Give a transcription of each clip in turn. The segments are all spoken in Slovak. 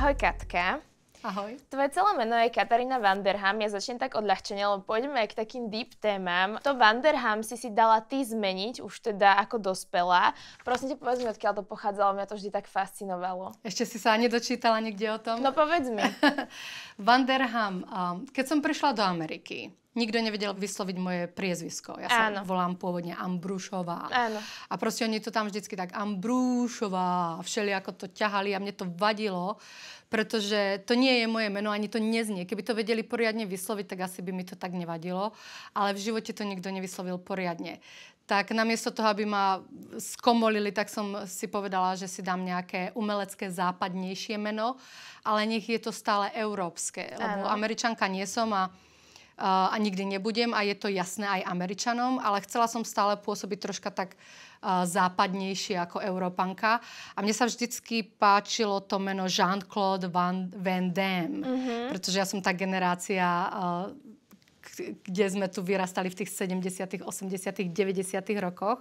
Ahoj Katka. Ahoj. Tvoje celé meno je Katarína Vanderham. Ja začnem tak odľahčenie, lebo poďme k takým deep témam. To Vanderham si si dala ty zmeniť, už teda ako dospelá. Prosím ťa, povedz mi, odkiaľ to pochádzalo, mňa to vždy tak fascinovalo. Ešte si sa nedočítala niekde o tom? No povedz mi. Vanderham, um, keď som prišla do Ameriky, Nikto nevedel vysloviť moje priezvisko. Ja sa Áno. volám pôvodne Ambrušová. Áno. A proste oni to tam vždycky tak Ambrúšová, všeli ako to ťahali a mne to vadilo, pretože to nie je moje meno, ani to neznie. Keby to vedeli poriadne vysloviť, tak asi by mi to tak nevadilo, ale v živote to nikto nevyslovil poriadne. Tak namiesto toho, aby ma skomolili, tak som si povedala, že si dám nejaké umelecké západnejšie meno, ale nech je to stále európske, lebo Áno. američanka nie som a a nikdy nebudem a je to jasné aj Američanom, ale chcela som stále pôsobiť troška tak západnejšie ako Európanka. A mne sa vždycky páčilo to meno Jean-Claude Van, Van Damme, mm-hmm. pretože ja som tá generácia kde sme tu vyrastali v tých 70., 80., 90. rokoch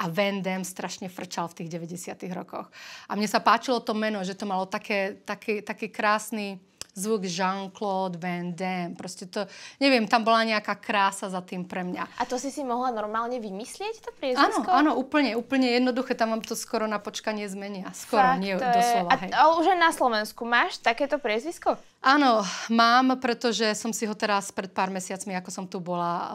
a Van Damme strašne frčal v tých 90. rokoch. A mne sa páčilo to meno, že to malo také, také, také krásny zvuk Jean-Claude Van Damme. Proste to, neviem, tam bola nejaká krása za tým pre mňa. A to si si mohla normálne vymyslieť, to priezvisko? Áno, áno, úplne, úplne jednoduché. Tam vám to skoro na počkanie zmenia. Skoro, Fakt, nie doslova. A, hej. ale už aj na Slovensku máš takéto priezvisko? Áno, mám, pretože som si ho teraz pred pár mesiacmi, ako som tu bola, uh,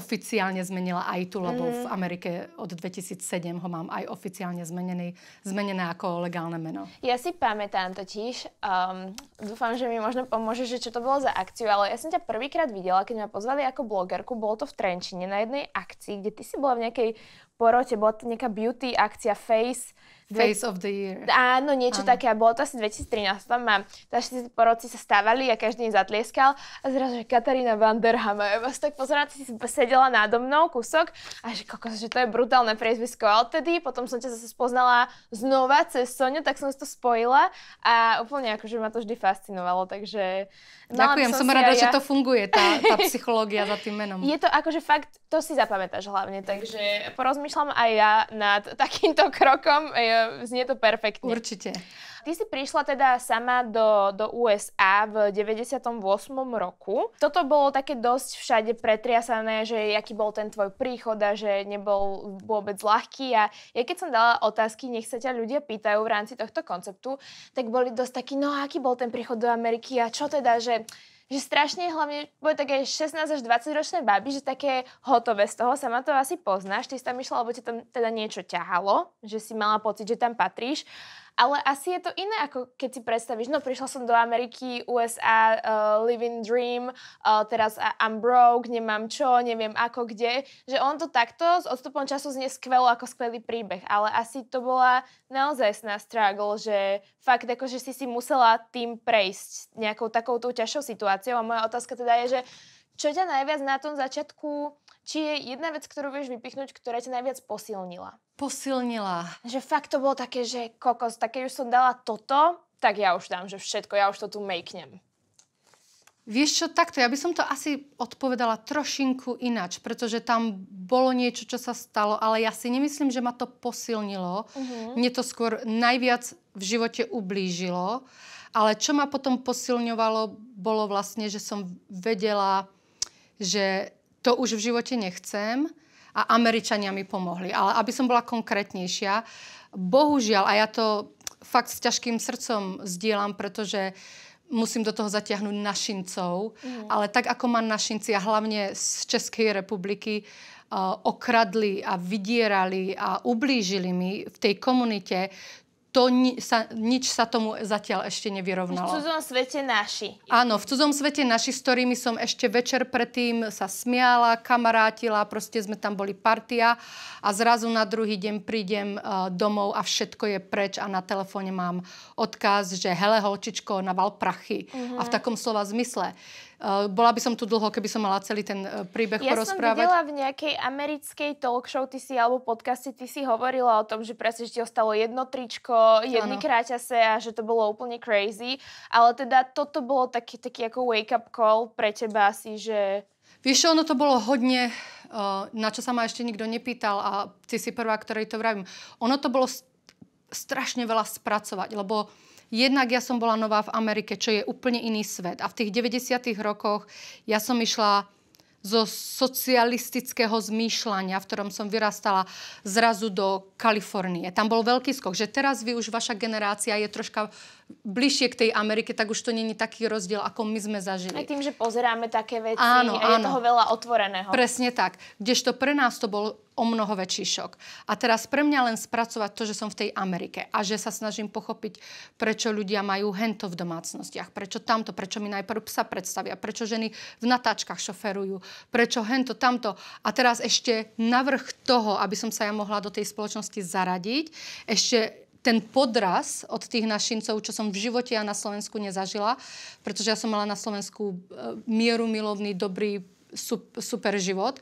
oficiálne zmenila aj tu, lebo mm. v mhm. Amerike od 2007 ho mám aj oficiálne zmenený, zmenené ako legálne meno. Ja si pamätám totiž, um, dúfam, že mi možno pomôže, že čo to bolo za akciu, ale ja som ťa prvýkrát videla, keď ma pozvali ako blogerku, bolo to v Trenčine na jednej akcii, kde ty si bola v nejakej porote, bola to nejaká beauty akcia Face, Face of the year. Áno, niečo áno. také. A bolo to asi 2013. Tam ma naši porodci sa stávali a každý im zatlieskal. A zrazu, že Katarína der A ja vás tak pozerala, si sedela nádo mnou kúsok. A že kokos, že to je brutálne priezvisko. A odtedy, potom som ťa zase spoznala znova cez Soniu, tak som si to spojila. A úplne akože ma to vždy fascinovalo. Takže... No, Ďakujem, som, som rada, ja... že to funguje, tá, tá psychológia za tým menom. Je to akože fakt, to si zapamätáš hlavne. Takže porozmýšľam aj ja nad takýmto krokom. Je, znie to perfektne. Určite. Ty si prišla teda sama do, do USA v 98. roku. Toto bolo také dosť všade pretriasané, že aký bol ten tvoj príchod a že nebol vôbec ľahký. A ja keď som dala otázky, nech sa ťa ľudia pýtajú v rámci tohto konceptu, tak boli dosť takí, no aký bol ten príchod do Ameriky a čo teda, že že strašne hlavne boli také 16 až 20 ročné baby, že také hotové z toho, sama to asi poznáš, ty si tam išla, lebo ti tam teda niečo ťahalo, že si mala pocit, že tam patríš ale asi je to iné, ako keď si predstavíš, no prišla som do Ameriky, USA, uh, living dream, uh, teraz I'm broke, nemám čo, neviem ako, kde. Že on to takto s odstupom času znie skvelo ako skvelý príbeh, ale asi to bola naozaj sná struggle, že fakt ako, že si si musela tým prejsť nejakou takouto ťažšou situáciou. A moja otázka teda je, že čo ťa najviac na tom začiatku či je jedna vec, ktorú vieš vypichnúť, ktorá ťa najviac posilnila? Posilnila. Že fakt to bolo také, že kokos, také už som dala toto, tak ja už dám, že všetko, ja už to tu makenem. Vieš čo, takto, ja by som to asi odpovedala trošinku inač, pretože tam bolo niečo, čo sa stalo, ale ja si nemyslím, že ma to posilnilo. Uh-huh. Mne to skôr najviac v živote ublížilo. Ale čo ma potom posilňovalo, bolo vlastne, že som vedela, že to už v živote nechcem a Američania mi pomohli. Ale aby som bola konkrétnejšia, bohužiaľ, a ja to fakt s ťažkým srdcom zdieľam, pretože musím do toho zatiahnuť našincov, mm. ale tak ako ma našinci a hlavne z Českej republiky uh, okradli a vydierali a ublížili mi v tej komunite, to ni- sa, nič sa tomu zatiaľ ešte nevyrovnalo. V cudzom svete naši. Áno, v cudzom svete naši, s ktorými som ešte večer predtým sa smiala, kamarátila, proste sme tam boli partia a zrazu na druhý deň prídem uh, domov a všetko je preč a na telefóne mám odkaz, že hele holčičko, naval prachy. Uh-huh. A v mhm. takom slova zmysle. Eh, bola by som tu dlho, keby som mala celý ten eh, príbeh ja porozprávať. Ja som videla v nejakej americkej talk show, ty si, alebo podcaste, ty si hovorila o tom, že presne, že ti ostalo jedno tričko, jedny kráťase a že to bolo úplne crazy. Ale teda toto bolo taký, taký ako wake-up call pre teba asi, že... Vieš, ono to bolo hodne, eh, na čo sa ma ešte nikto nepýtal a ty si prvá, ktorej to vravím. Ono to bolo strašne veľa spracovať, lebo uh, Jednak ja som bola nová v Amerike, čo je úplne iný svet. A v tých 90. rokoch ja som išla zo socialistického zmýšľania, v ktorom som vyrastala zrazu do Kalifornie. Tam bol veľký skok, že teraz vy už vaša generácia je troška bližšie k tej Amerike, tak už to není taký rozdiel, ako my sme zažili. Aj tým, že pozeráme také veci áno, a je áno. toho veľa otvoreného. Presne tak. Kdežto pre nás to bol o mnoho väčší šok. A teraz pre mňa len spracovať to, že som v tej Amerike a že sa snažím pochopiť, prečo ľudia majú hento v domácnostiach, prečo tamto, prečo mi najprv psa predstavia, prečo ženy v natáčkach šoferujú, prečo hento, tamto. A teraz ešte navrh toho, aby som sa ja mohla do tej spoločnosti zaradiť, ešte ten podraz od tých našincov, čo som v živote ja na Slovensku nezažila, pretože ja som mala na Slovensku e, mieru milovný, dobrý, super život,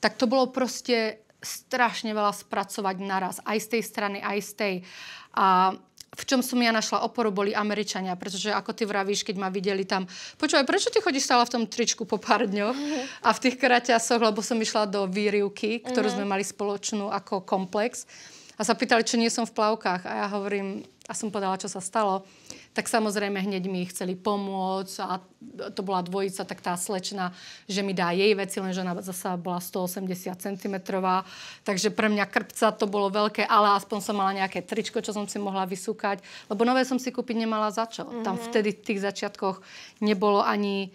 tak to bolo proste strašne veľa spracovať naraz. Aj z tej strany, aj z tej. A v čom som ja našla oporu, boli Američania, pretože ako ty vravíš, keď ma videli tam, počúvaj, prečo ty chodíš stále v tom tričku po pár dňoch a v tých kraťasoch, lebo som išla do výrivky, ktorú mm-hmm. sme mali spoločnú ako komplex a sa pýtali, čo nie som v plavkách a ja hovorím, a som povedala, čo sa stalo, tak samozrejme hneď mi chceli pomôcť a to bola dvojica, tak tá slečna, že mi dá jej veci, lenže ona zasa bola 180 cm, takže pre mňa krpca to bolo veľké, ale aspoň som mala nejaké tričko, čo som si mohla vysúkať, lebo nové som si kúpiť nemala za čo. Mm-hmm. Tam mhm. vtedy v tých začiatkoch nebolo ani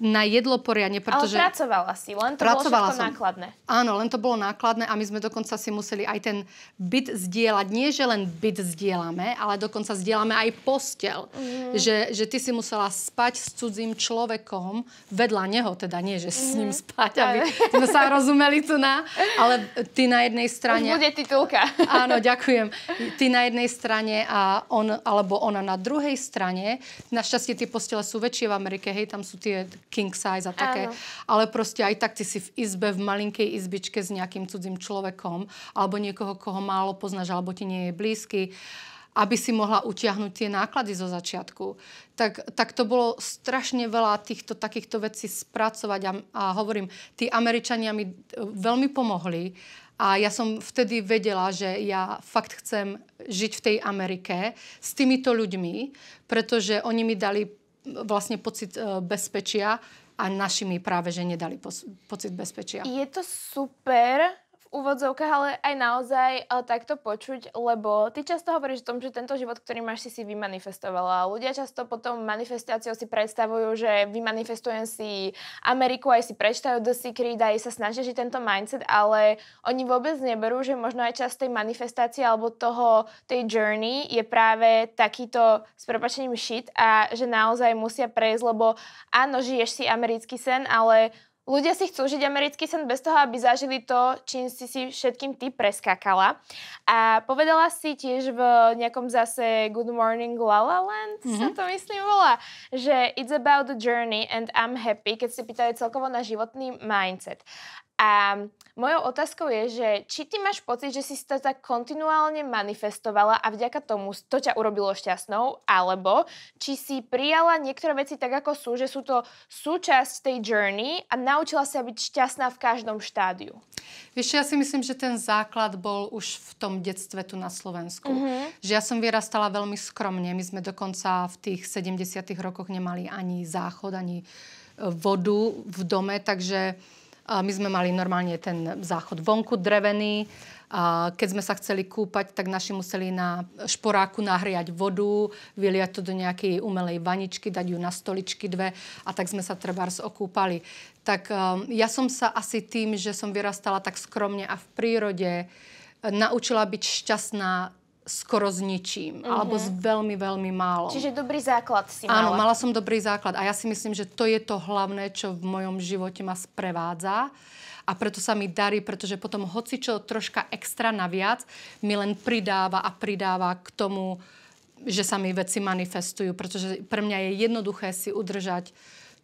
na jedlo poriadne, pretože... Ale pracovala si, len to pracovala bolo som. nákladné. Áno, len to bolo nákladné a my sme dokonca si museli aj ten byt zdieľať. Nie, že len byt zdieľame, ale dokonca zdieľame aj postel. Mm. Že, že ty si musela spať s cudzím človekom, vedľa neho teda, nie, že s mm. ním spať, aby sme sa rozumeli tu na... Ale ty na jednej strane... Už bude titulka. Áno, ďakujem. Ty na jednej strane a on, alebo ona na druhej strane. Našťastie tie postele sú väčšie v Amerike, hej, tam sú tie king size a také. Áno. Ale proste aj tak ty si v izbe, v malinkej izbičke s nejakým cudzím človekom alebo niekoho, koho málo poznáš alebo ti nie je blízky aby si mohla utiahnuť tie náklady zo začiatku. Tak, tak to bolo strašne veľa týchto takýchto vecí spracovať a, a hovorím, tí Američania mi e, veľmi pomohli a ja som vtedy vedela, že ja fakt chcem žiť v tej Amerike s týmito ľuďmi, pretože oni mi dali vlastne pocit e, bezpečia a našimi práve, že nedali pocit bezpečia. Je to super, úvodzovkách, ale aj naozaj uh, takto počuť, lebo ty často hovoríš o tom, že tento život, ktorý máš, si si vymanifestovala. Ľudia často potom manifestáciou si predstavujú, že vymanifestujem si Ameriku, aj si prečtajú The Secret, aj sa snažia žiť tento mindset, ale oni vôbec neberú, že možno aj časť tej manifestácie alebo toho, tej journey je práve takýto s prepačením shit a že naozaj musia prejsť, lebo áno, žiješ si americký sen, ale Ľudia si chcú žiť americký sen bez toho, aby zažili to, čím si si všetkým ty preskakala. A povedala si tiež v nejakom zase Good Morning La La Land, mm-hmm. sa to myslím volá, že it's about the journey and I'm happy, keď ste pýtali celkovo na životný mindset. A mojou otázkou je, že či ty máš pocit, že si to tak kontinuálne manifestovala a vďaka tomu to ťa urobilo šťastnou, alebo či si prijala niektoré veci tak, ako sú, že sú to súčasť tej journey a naučila sa byť šťastná v každom štádiu. Vieš, ja si myslím, že ten základ bol už v tom detstve tu na Slovensku. Mm-hmm. Že ja som vyrastala veľmi skromne. My sme dokonca v tých 70 rokoch nemali ani záchod, ani e, vodu v dome, takže my sme mali normálne ten záchod vonku drevený. Keď sme sa chceli kúpať, tak naši museli na šporáku nahriať vodu, vyliať to do nejakej umelej vaničky, dať ju na stoličky dve a tak sme sa trebárs okúpali. Tak um, ja som sa asi tým, že som vyrastala tak skromne a v prírode, naučila byť šťastná skoro s ničím. Mm-hmm. Alebo s veľmi, veľmi málo. Čiže dobrý základ si mala. Áno, mala som dobrý základ. A ja si myslím, že to je to hlavné, čo v mojom živote ma sprevádza. A preto sa mi darí, pretože potom hoci čo troška extra naviac mi len pridáva a pridáva k tomu, že sa mi veci manifestujú. Pretože pre mňa je jednoduché si udržať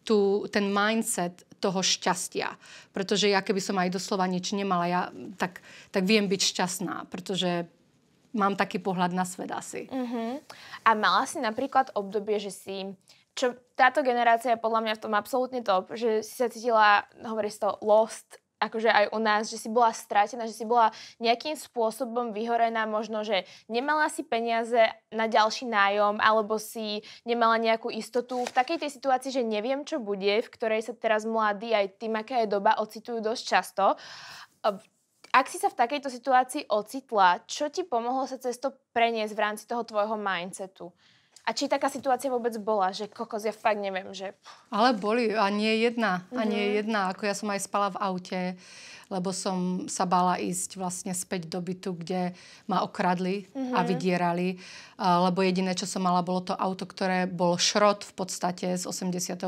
tú, ten mindset toho šťastia. Pretože ja keby som aj doslova nič nemala, ja, tak, tak viem byť šťastná. Pretože mám taký pohľad na svet asi. Uh-huh. A mala si napríklad obdobie, že si čo táto generácia je podľa mňa v tom absolútne top, že si sa cítila, hovorí to, lost, akože aj u nás, že si bola stratená, že si bola nejakým spôsobom vyhorená, možno, že nemala si peniaze na ďalší nájom, alebo si nemala nejakú istotu. V takej tej situácii, že neviem, čo bude, v ktorej sa teraz mladí, aj tým, aká je doba, ocitujú dosť často. Ak si sa v takejto situácii ocitla, čo ti pomohlo sa cez to preniesť v rámci toho tvojho mindsetu? A či taká situácia vôbec bola, že kokos, ja fakt neviem, že... Ale boli a nie jedna. Mm-hmm. A nie mhm. jedna. Ako ja som aj spala v aute, lebo som sa bala ísť vlastne späť do bytu, kde ma okradli mm-hmm. a mhm. vydierali. Lebo jediné, čo som mala, bolo to auto, ktoré bol šrot v podstate z 85.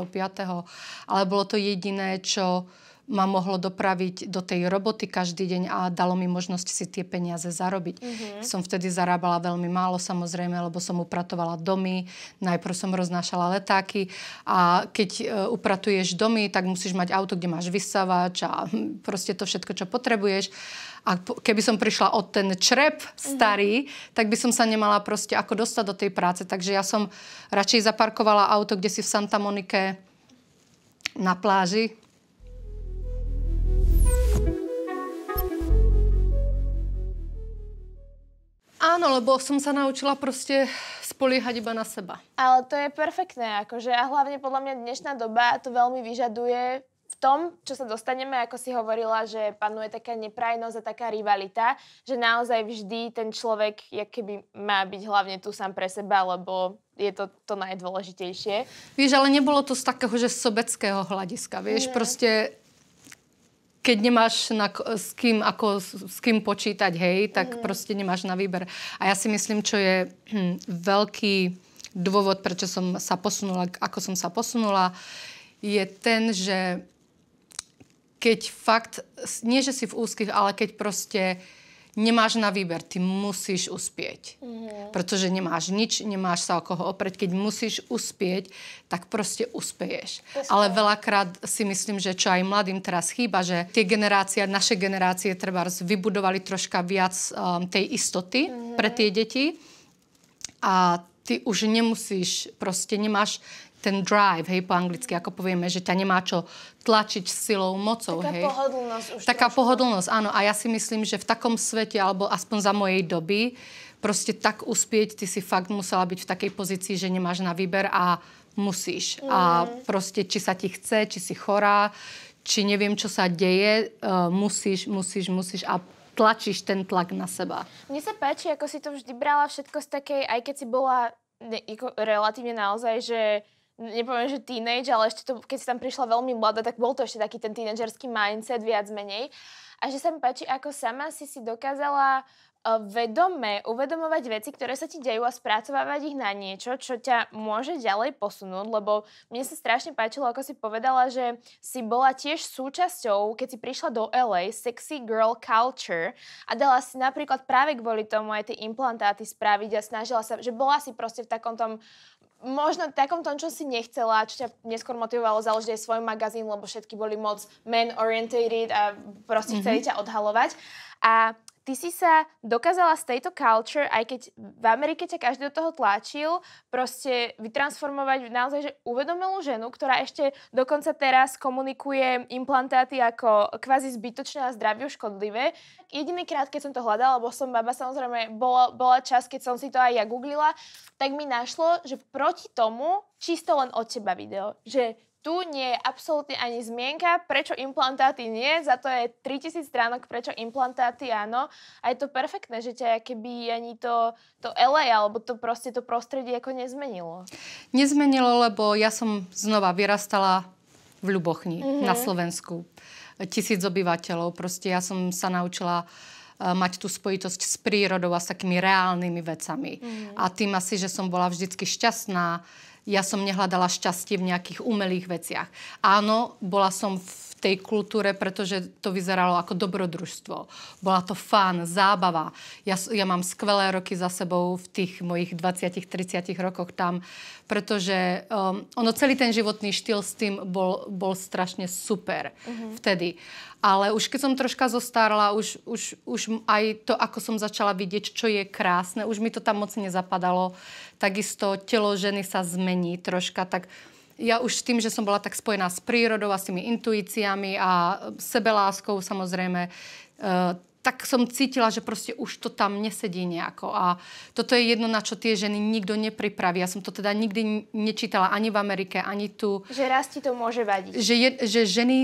Ale bolo to jediné, čo ma mohlo dopraviť do tej roboty každý deň a dalo mi možnosť si tie peniaze zarobiť. Mm-hmm. Som vtedy zarábala veľmi málo samozrejme, lebo som upratovala domy, najprv som roznášala letáky a keď e, upratuješ domy, tak musíš mať auto, kde máš vysavač a hm, proste to všetko, čo potrebuješ. A keby som prišla od ten črep mhm. starý, mm-hmm. tak by som sa nemala proste ako dostať do tej práce. Takže ja som radšej zaparkovala auto, kde si v Santa Monike na pláži, Áno, lebo som sa naučila proste spoliehať iba na seba. Ale to je perfektné, akože a hlavne podľa mňa dnešná doba to veľmi vyžaduje v tom, čo sa dostaneme, ako si hovorila, že panuje taká neprajnosť a taká rivalita, že naozaj vždy ten človek keby má byť hlavne tu sám pre seba, lebo je to to najdôležitejšie. Vieš, ale nebolo to z takého, že sobeckého hľadiska, vieš, mm. proste keď nemáš na, s, kým, ako, s kým počítať, hej, tak mm. proste nemáš na výber. A ja si myslím, čo je hm, veľký dôvod, prečo som sa posunula, ako som sa posunula, je ten, že keď fakt, nie že si v úzkých, ale keď proste uh, nemáš na výber, ty musíš uspieť. Mm-hmm. Pretože nemáš nič, nemáš sa o koho oprieť. Keď musíš uspieť, tak proste uspeješ. Uspieš. Ale veľakrát si myslím, že čo aj mladým teraz chýba, že tie generácie, naše generácie treba vybudovali troška viac um, tej istoty mm-hmm. pre tie deti. A ty už nemusíš, proste nemáš ten drive, hej, po anglicky, ako povieme, že ťa nemá čo tlačiť silou, mocou, Taká hej. pohodlnosť už. Taká trošku. pohodlnosť, áno. A ja si myslím, že v takom svete, alebo aspoň za mojej doby, proste tak uspieť, ty si fakt musela byť v takej pozícii, že nemáš na výber a musíš. Mm. A mhm. proste, či sa ti chce, či si chorá, či neviem, čo sa deje, uh, musíš, musíš, musíš. A tlačíš ten tlak na seba. Mne sa páči, ako si to vždy brala všetko z takej, aj keď si bola ne, ako relatívne naozaj, že nepoviem, že teenage, ale ešte to, keď si tam prišla veľmi mladá, tak bol to ešte taký ten teenagerský mindset viac menej. A že sa mi páči, ako sama si si dokázala vedome uvedomovať veci, ktoré sa ti dejú a spracovávať ich na niečo, čo ťa môže ďalej posunúť, lebo mne sa strašne páčilo, ako si povedala, že si bola tiež súčasťou, keď si prišla do LA, sexy girl culture a dala si napríklad práve kvôli tomu aj tie implantáty spraviť a snažila sa, že bola si proste v takom tom možno takom tom, čo si nechcela, čo ťa neskôr motivovalo založiť aj svoj magazín, lebo všetky boli moc men-orientated a proste mm-hmm. chceli mhm. ťa odhalovať. A ty si sa dokázala z tejto culture, aj keď v Amerike ťa každý do toho tlačil, proste vytransformovať naozaj že uvedomilú ženu, ktorá ešte dokonca teraz komunikuje implantáty ako kvázi zbytočné a zdraviu škodlivé. Jediný krát, keď som to hľadala, lebo som baba, samozrejme, bola, bola čas, keď som si to aj ja googlila, tak mi našlo, že proti tomu čisto len od teba video. Že tu nie je absolútne ani zmienka, prečo implantáty nie, za to je 3000 stránok, prečo implantáty áno. A je to perfektné, že ťa keby ani to, to LA alebo to proste to prostredie ako nezmenilo. Nezmenilo, lebo ja som znova vyrastala v Ľubochni mm-hmm. na mhm. Slovensku. Tisíc obyvateľov. Proste ja som sa naučila e, mať tú spojitosť s prírodou a s takými reálnymi vecami. Mm. A tým asi, že som bola vždycky šťastná, ja som nehľadala šťastie v nejakých umelých veciach. Áno, bola som v tej kultúre, pretože to vyzeralo ako dobrodružstvo. Bola to fán, zábava. Ja, ja mám skvelé roky za sebou v tých mojich 20-30 rokoch tam, pretože um, ono celý ten životný štýl s tým bol, bol strašne super mm-hmm. vtedy. Ale už keď som troška zostárla, už, už, už aj to, ako som začala vidieť, čo je krásne, už mi to tam moc nezapadalo. Takisto telo ženy sa zmení troška, tak ja už tým, že som bola tak spojená s prírodou a s tými intuíciami a sebeláskou samozrejme, e, tak som cítila, že proste už to tam nesedí nejako. A toto je jedno, na čo tie ženy nikto nepripraví. Ja som to teda nikdy nečítala ani v Amerike, ani tu. Že raz ti to môže vadiť. Že, je, že ženy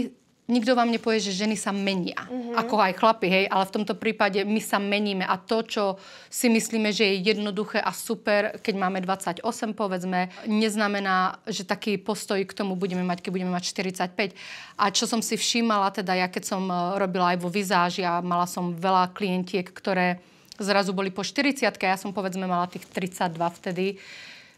nikto vám nepovie, že ženy sa menia. Mm-hmm. Ako aj chlapi, hej, ale v tomto prípade my sa meníme a to, čo si myslíme, že je jednoduché a super, keď máme 28, povedzme, neznamená, že taký postoj k tomu budeme mať, keď budeme mať 45. A čo som si všímala, teda ja keď som e, robila aj vo vizáži a mala som veľa klientiek, ktoré zrazu boli po 40 ja som povedzme mala tých 32 vtedy,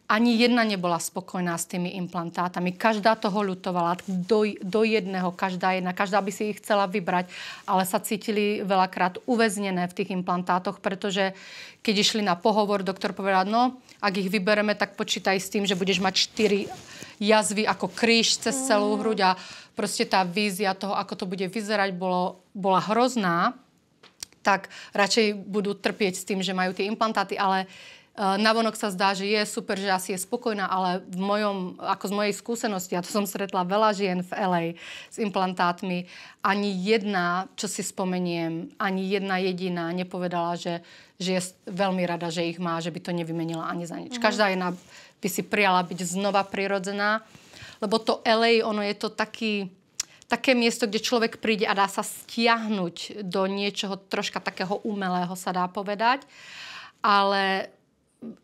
ani jedna nebola spokojná s tými implantátami. Každá toho ľutovala do, do jedného, každá jedna. Každá by si ich chcela vybrať, ale sa cítili veľakrát uväznené v tých implantátoch, pretože keď išli na pohovor, doktor povedal, no, ak ich vybereme, tak počítaj s tým, že budeš mať 4 jazvy ako kríž cez celú mm. hruď a proste tá vízia toho, ako to bude vyzerať, bolo, bola hrozná tak radšej budú trpieť s tým, že majú tie implantáty, ale Eh, navonok sa zdá, že je super, že asi je spokojná, ale v mojom, ako z mojej skúsenosti, a ja to som stretla veľa žien v LA s implantátmi, ani jedna, čo si spomeniem, ani jedna jediná nepovedala, že, že je veľmi rada, že ich má, že by to nevymenila ani za nič. Mhm. Každá jedna by si prijala byť znova prirodzená, lebo to LA, ono je to taký také miesto, kde človek príde a dá sa stiahnuť do niečoho troška takého umelého, sa dá povedať. Ale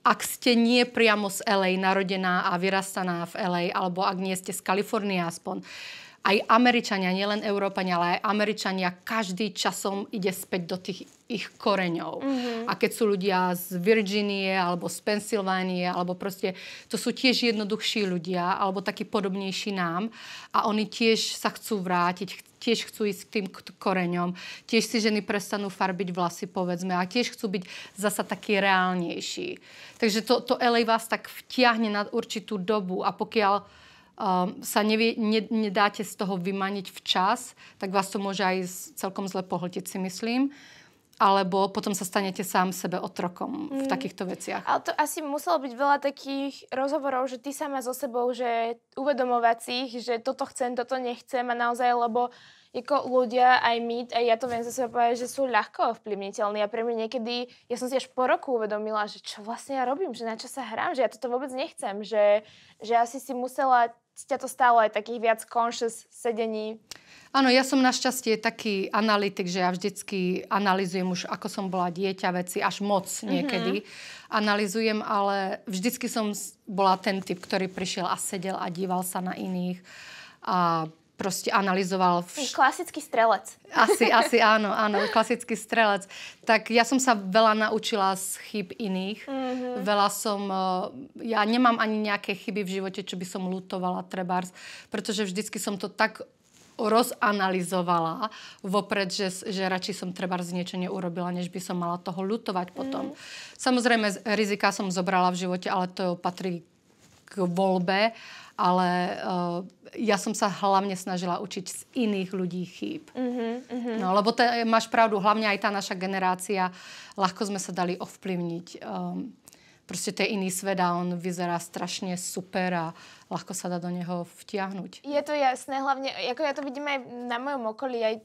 ak ste nie priamo z LA narodená a vyrastaná v LA, alebo ak nie ste z Kalifornie aspoň, uh, aj Američania, nielen Európania, ale aj Američania, každý časom ide späť do tých ich koreňov. Mm-hmm. A keď sú ľudia z Virginie, alebo z Pensylvánie, alebo proste, to sú tiež jednoduchší ľudia, alebo takí podobnejší nám. A oni tiež sa chcú vrátiť, tiež chcú ísť k tým koreňom. Tiež si ženy prestanú farbiť vlasy, povedzme, a tiež chcú byť zasa taký reálnejší. Takže to, to LA vás tak vtiahne na určitú dobu a pokiaľ Ehm, sa nevie, ne, nedáte z toho vymaniť včas, tak vás to môže aj celkom zle pohltiť, si myslím alebo potom sa stanete sám sebe otrokom v mm. takýchto veciach. Ale to asi muselo byť veľa takých rozhovorov, že ty sama so sebou, že uvedomovacích, že toto chcem, toto nechcem a naozaj, lebo ako ľudia, aj my, aj ja to viem za seba povedať, že sú ľahko ovplyvniteľní a pre mňa niekedy, ja som si až po roku uvedomila, že čo vlastne ja robím, že na čo sa hrám, že ja toto vôbec nechcem, že, že asi si musela ťa to stálo aj takých viac conscious sedení? Áno, ja som našťastie taký analytik, že ja vždycky analizujem už, ako som bola dieťa, veci až moc mhm. niekedy. Mm-hmm. Analizujem, ale vždycky som bola ten typ, ktorý prišiel a sedel a díval sa na iných a proste analyzoval... Vš... Klasický strelec. Asi, asi áno, áno, klasický strelec. Tak ja som sa veľa naučila z chyb iných. Mm-hmm. Veľa som... Eh, ja nemám ani nejaké chyby v živote, čo by som lutovala trebárs, pretože vždycky som to tak rozanalizovala vopred, že, že radšej som treba z niečo neurobila, než by som mala toho lutovať potom. Mm. Samozrejme, rizika som zobrala v živote, ale to patrí k voľbe ale uh, ja som sa hlavne snažila učiť z iných ľudí chýb. Uh-huh, uh-huh. No, lebo te, máš pravdu, hlavne aj tá naša generácia, ľahko sme sa dali ovplyvniť. Um, proste to je iný svet a on vyzerá strašne super a ľahko sa dá do neho vtiahnuť. Je to jasné, hlavne, ako ja to vidím aj na mojom okolí, aj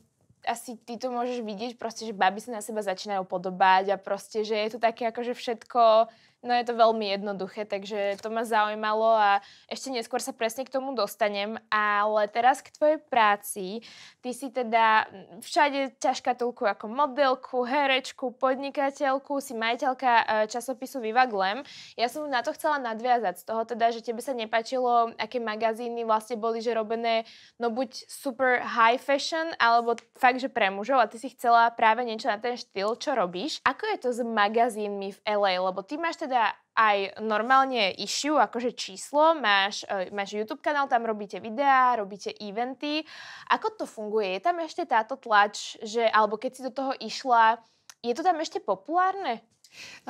asi ty to môžeš vidieť, proste, že baby sa na seba začínajú podobať a proste, že je to také akože všetko No je to veľmi jednoduché, takže to ma zaujímalo a ešte neskôr sa presne k tomu dostanem. Ale teraz k tvojej práci. Ty si teda všade ťažká toľku ako modelku, herečku, podnikateľku, si majiteľka e, časopisu Viva Glam. Ja som na to chcela nadviazať z toho teda, že tebe sa nepačilo, aké magazíny vlastne boli, že robené, no buď super high fashion, alebo fakt, že pre mužov a ty si chcela práve niečo na ten štýl, čo robíš. Ako je to s magazínmi v LA? Lebo ty máš teda teda aj normálne issue, akože číslo, máš, e, máš YouTube kanál, tam robíte videá, robíte eventy. Ako to funguje? Je tam ešte táto tlač, že, alebo keď si do toho išla, je to tam ešte populárne?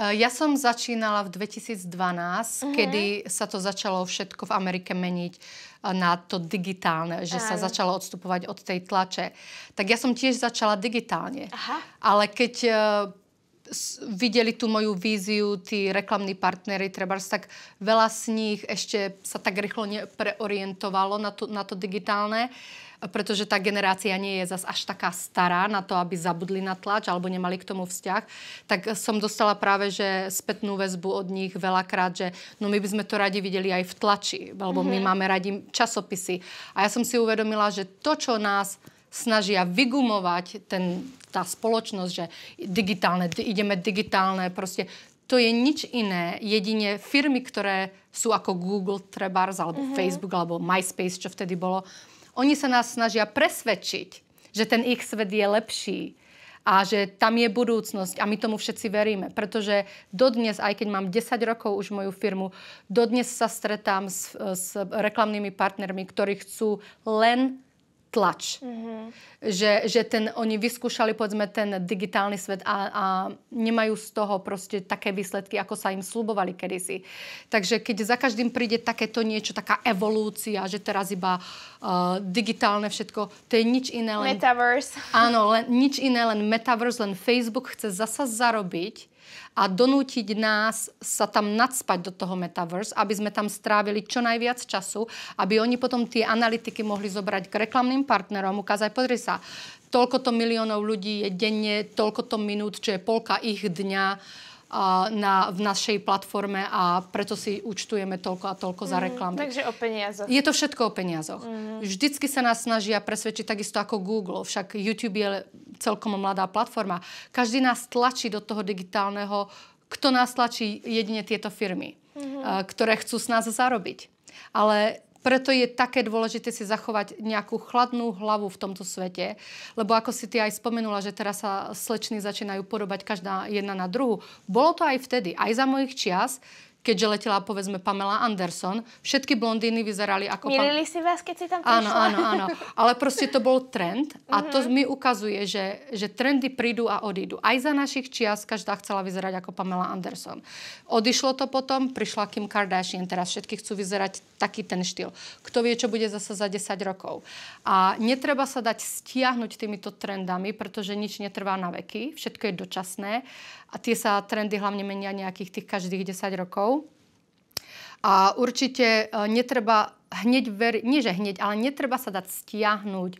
E, ja som začínala v 2012, mm-hmm. kedy sa to začalo všetko v Amerike meniť e, na to digitálne, že Aj. sa začalo odstupovať od tej tlače. Tak ja som tiež začala digitálne. Aha. Ale keď videli tú moju víziu, tí reklamní partnery, treba tak veľa z nich ešte sa tak rýchlo preorientovalo na to, na to digitálne, pretože tá generácia nie je zas až taká stará na to, aby zabudli na tlač alebo nemali k tomu vzťah, tak som dostala práve že spätnú väzbu od nich veľakrát, že no my by sme to radi videli aj v tlači, alebo mm-hmm. my mhm. máme radi časopisy. A ja som si uvedomila, že to, čo nás snažia vygumovať ten, tá spoločnosť, že digitálne, ideme digitálne, proste to je nič iné. Jedine firmy, ktoré sú ako Google, Trebars, alebo mm-hmm. Facebook, alebo MySpace, čo vtedy bolo, oni sa nás snažia presvedčiť, že ten ich svet je lepší a že tam je budúcnosť a my tomu všetci veríme. Pretože dodnes, aj keď mám 10 rokov už moju firmu, dodnes sa stretám s, s reklamnými partnermi, ktorí chcú len tlač. Mm-hmm. Že, že ten, oni vyskúšali povedzme ten digitálny svet a, a nemajú z toho proste také výsledky, ako sa im slubovali kedysi. Takže keď za každým príde takéto niečo, taká evolúcia, že teraz iba uh, digitálne všetko, to je nič iné len... Metaverse. Áno, len, nič iné len Metaverse, len Facebook chce zasa zarobiť a donútiť nás sa tam nadspať do toho metaverse, aby sme tam strávili čo najviac času, aby oni potom tie analytiky mohli zobrať k reklamným partnerom, ukázať, pozri sa, toľko to miliónov ľudí je denne, toľko to minút, čo je polka ich dňa na, v našej platforme a preto si účtujeme toľko a toľko za mhm, reklamu. Takže o peniazoch. Je to všetko o peniazoch. Mm. Vždycky sa nás snažia presvedčiť takisto ako Google, však YouTube je celkom mladá platforma. Každý nás tlačí do toho digitálneho, kto nás tlačí jedine tieto firmy, mm-hmm. ktoré chcú s nás zarobiť. Ale preto je také dôležité si zachovať nejakú chladnú hlavu v tomto svete, lebo ako si ty aj spomenula, že teraz sa slečny začínajú porobať každá jedna na druhu. Bolo to aj vtedy, aj za mojich čias, keďže letela povedzme Pamela Anderson. Všetky blondíny vyzerali ako... Milili Pam... si vás, keď si tam prišla? Áno, áno, áno. Ale proste to bol trend a mm-hmm. to mhm. mi ukazuje, že, že trendy prídu a odídu. Aj za našich čias každá chcela vyzerať ako Pamela Anderson. Odišlo to potom, prišla Kim Kardashian, teraz všetky chcú vyzerať taký ten štýl. Kto vie, čo bude zase za 10 rokov. A netreba sa dať stiahnuť týmito trendami, pretože nič netrvá na veky, všetko je dočasné a tie sa trendy hlavne menia nejakých tých každých 10 rokov. A určite e, netreba hneď veriť, nie že hneď, ale netreba sa dať stiahnuť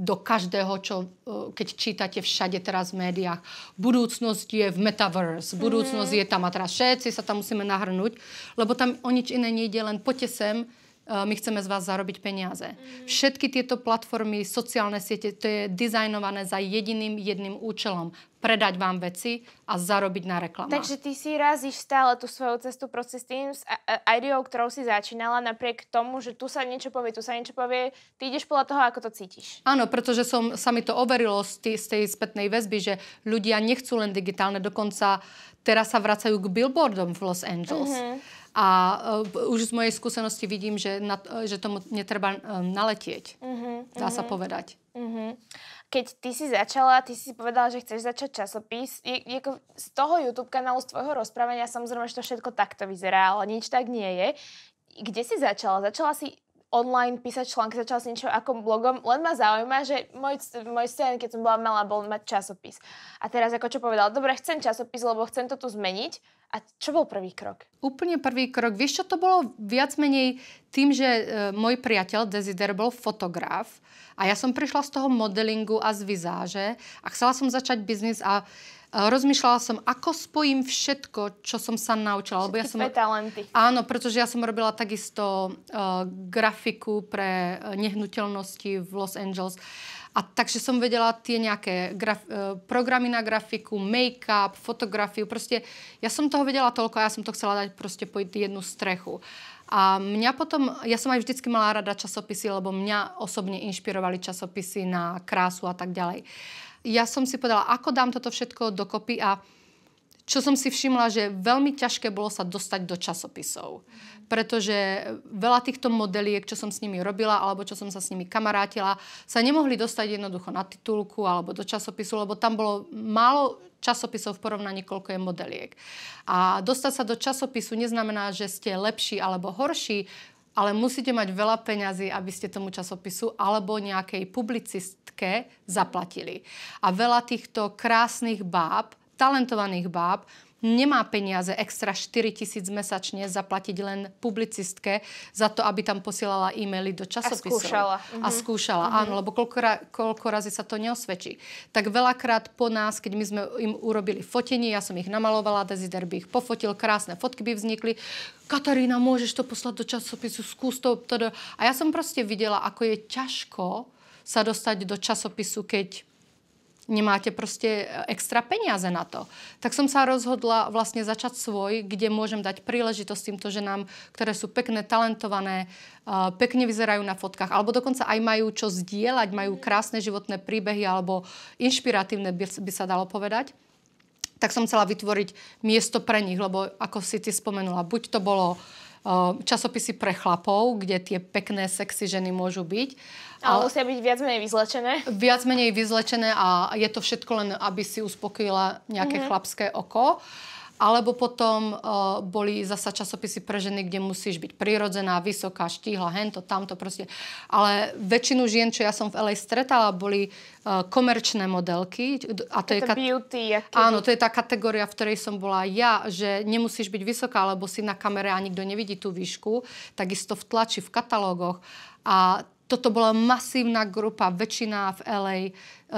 do každého, čo, e, keď čítate všade teraz v médiách. Budúcnosť je v metaverse, budúcnosť mm. je tam a teraz všetci sa tam musíme nahrnúť, lebo tam o nič iné nejde, len poďte sem, E, my chceme z vás zarobiť peniaze. Mhm. Všetky tieto platformy, sociálne siete, to je dizajnované za jediným jedným účelom. Predať vám veci a zarobiť na reklamách. Takže ty si razíš stále tú svoju cestu proste s tým, s ideou, ktorou si začínala, napriek tomu, že tu sa niečo povie, tu sa niečo povie, ty ideš podľa toho, ako to cítiš. Áno, pretože som, sa mi to overilo z tej, z tej spätnej väzby, že ľudia nechcú len digitálne, dokonca teraz sa vracajú k billboardom v Los Angeles. Mm-hmm a uh, už z mojej skúsenosti vidím, že, na, eh, že tomu netreba uh, naletieť. Uh-huh, dá uh-huh. sa mhm. povedať. Uh-huh. Keď ty si začala, ty si povedala, že chceš začať časopis. Je, je, z toho YouTube kanálu, z tvojho rozprávania, samozrejme, že to všetko takto vyzerá, ale nič tak nie je. Kde si začala? Začala si online písať články, začala s niečo ako blogom. Len ma zaujíma, že môj, môj sen, keď som bola malá, bol mať časopis. A teraz, ako čo povedal, dobre, chcem časopis, lebo chcem to tu zmeniť a čo bol prvý krok? Úplne prvý krok. Vieš, čo to bolo viac menej tým, že e, môj priateľ Desider bol fotograf a ja som prišla z toho modelingu a z vizáže a chcela som začať biznis a e, rozmýšľala som, ako spojím všetko, čo som sa naučila. Všetky lebo ja som, talenty. Áno, pretože ja som robila takisto uh, grafiku pre e, nehnuteľnosti v Los Angeles. A takže som vedela tie nejaké graf- e, programy na grafiku, make-up, fotografiu. Proste ja som toho vedela toľko a ja som to chcela dať proste po jednu strechu. A mňa potom, ja som aj vždycky mala rada časopisy, lebo mňa osobne inšpirovali časopisy na krásu a tak ďalej. Ja som si povedala, ako dám toto všetko dokopy a čo som si všimla, že veľmi ťažké bolo sa dostať do časopisov pretože veľa týchto modeliek, čo som s nimi robila alebo čo som sa s nimi kamarátila, sa nemohli dostať jednoducho na titulku alebo do časopisu, lebo tam bolo málo časopisov v porovnaní, koľko je modeliek. A dostať sa do časopisu neznamená, že ste lepší alebo horší, ale musíte mať veľa peňazí, aby ste tomu časopisu alebo nejakej publicistke zaplatili. A veľa týchto krásnych báb, talentovaných báb, nemá peniaze extra 4 tisíc mesačne zaplatiť len publicistke za to, aby tam posielala e-maily do časopisov. A skúšala. A mhm. skúšala, mm-hmm. áno, lebo koľko, ra- koľko razy sa to neosvedčí. Tak veľakrát po nás, keď my sme im urobili fotenie, ja som ich namalovala, Desider by ich pofotil, krásne fotky by vznikli. Katarína, môžeš to poslať do časopisu, skús to. Tada. A ja som proste videla, ako je ťažko sa dostať do časopisu, keď nemáte proste e, extra peniaze na to. Tak som sa rozhodla vlastne začať svoj, kde môžem dať príležitosť týmto ženám, ktoré sú pekné, talentované, e, pekne vyzerajú na fotkách, alebo dokonca aj majú čo zdieľať, majú krásne životné príbehy alebo inšpiratívne by, sa dalo povedať tak som chcela vytvoriť miesto pre nich, lebo ako si ty spomenula, buď to bolo e, časopisy pre chlapov, kde tie pekné, sexy ženy môžu byť, ale, ale musia byť viac menej vyzlečené? Viac menej vyzlečené a je to všetko len, aby si uspokojila nejaké mm-hmm. chlapské oko. Alebo potom uh, boli zasa časopisy pre ženy, kde musíš byť prirodzená, vysoká, štíhla, hento, tamto proste. Ale väčšinu žien, čo ja som v LA stretala, boli uh, komerčné modelky. A to, to je kat... beauty. Aký... Áno, to je tá kategória, v ktorej som bola ja, že nemusíš byť vysoká, lebo si na kamere a nikto nevidí tú výšku. Takisto v tlači, v katalógoch. A toto bola masívna grupa, väčšina v LA e, eh,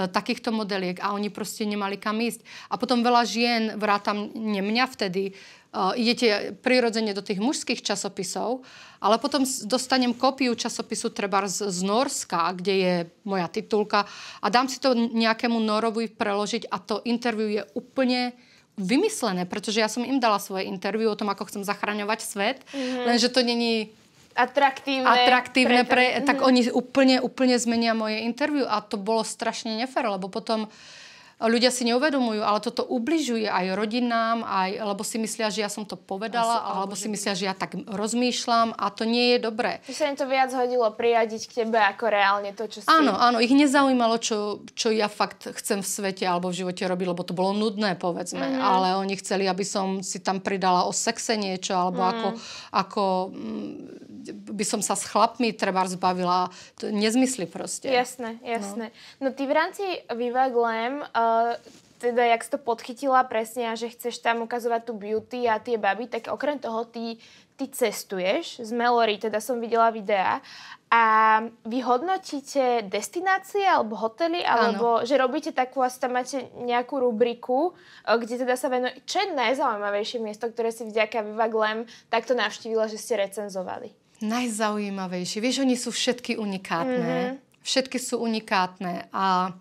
takýchto modeliek a oni proste nemali kam ísť. A potom veľa žien, vrátam ne mňa vtedy, e, idete prirodzene do tých mužských časopisov, ale potom dostanem kopiu časopisu treba z, z Norska, kde je moja titulka a dám si to nejakému Norovi preložiť a to interview je úplne vymyslené, pretože ja som im dala svoje interviu o tom, ako chcem zachraňovať svet, mm-hmm. lenže to není atraktívne, atraktívne pre, pre, pre, tak mhm. oni úplne, úplne zmenia moje interview a to bolo strašne nefér, lebo potom ľudia si neuvedomujú, ale toto ubližuje aj rodinám, aj, lebo si myslia, že ja som to povedala, Asi, alebo si myslia, že ja tak rozmýšľam a to nie je dobré. Že sa im to viac hodilo priradiť k tebe ako reálne to, čo si... Áno, áno, ich nezaujímalo, čo, čo ja fakt chcem v svete alebo v živote robiť, lebo to bolo nudné, povedzme. Mm-hmm. Ale oni chceli, aby som si tam pridala o sexe niečo, alebo mm-hmm. ako, ako mm, by som sa s chlapmi treba zbavila. To nezmysly proste. Jasné, jasné. No, no ty v rámci Viva Glam uh, Eh, teda, jak si to podchytila presne a že chceš tam ukazovať tú beauty a tie baby, tak okrem toho ty, ty cestuješ z Melory, teda som videla videá a vy hodnotíte destinácie alebo hotely, alebo ano. že robíte takú, asi tam máte nejakú rubriku, eh, kde teda sa venuje, čo je najzaujímavejšie miesto, ktoré si vďaka Viva Glam takto navštívila, že ste recenzovali? Najzaujímavejšie. Vieš, oni sú všetky unikátne. Mm-hmm. Všetky sú unikátne a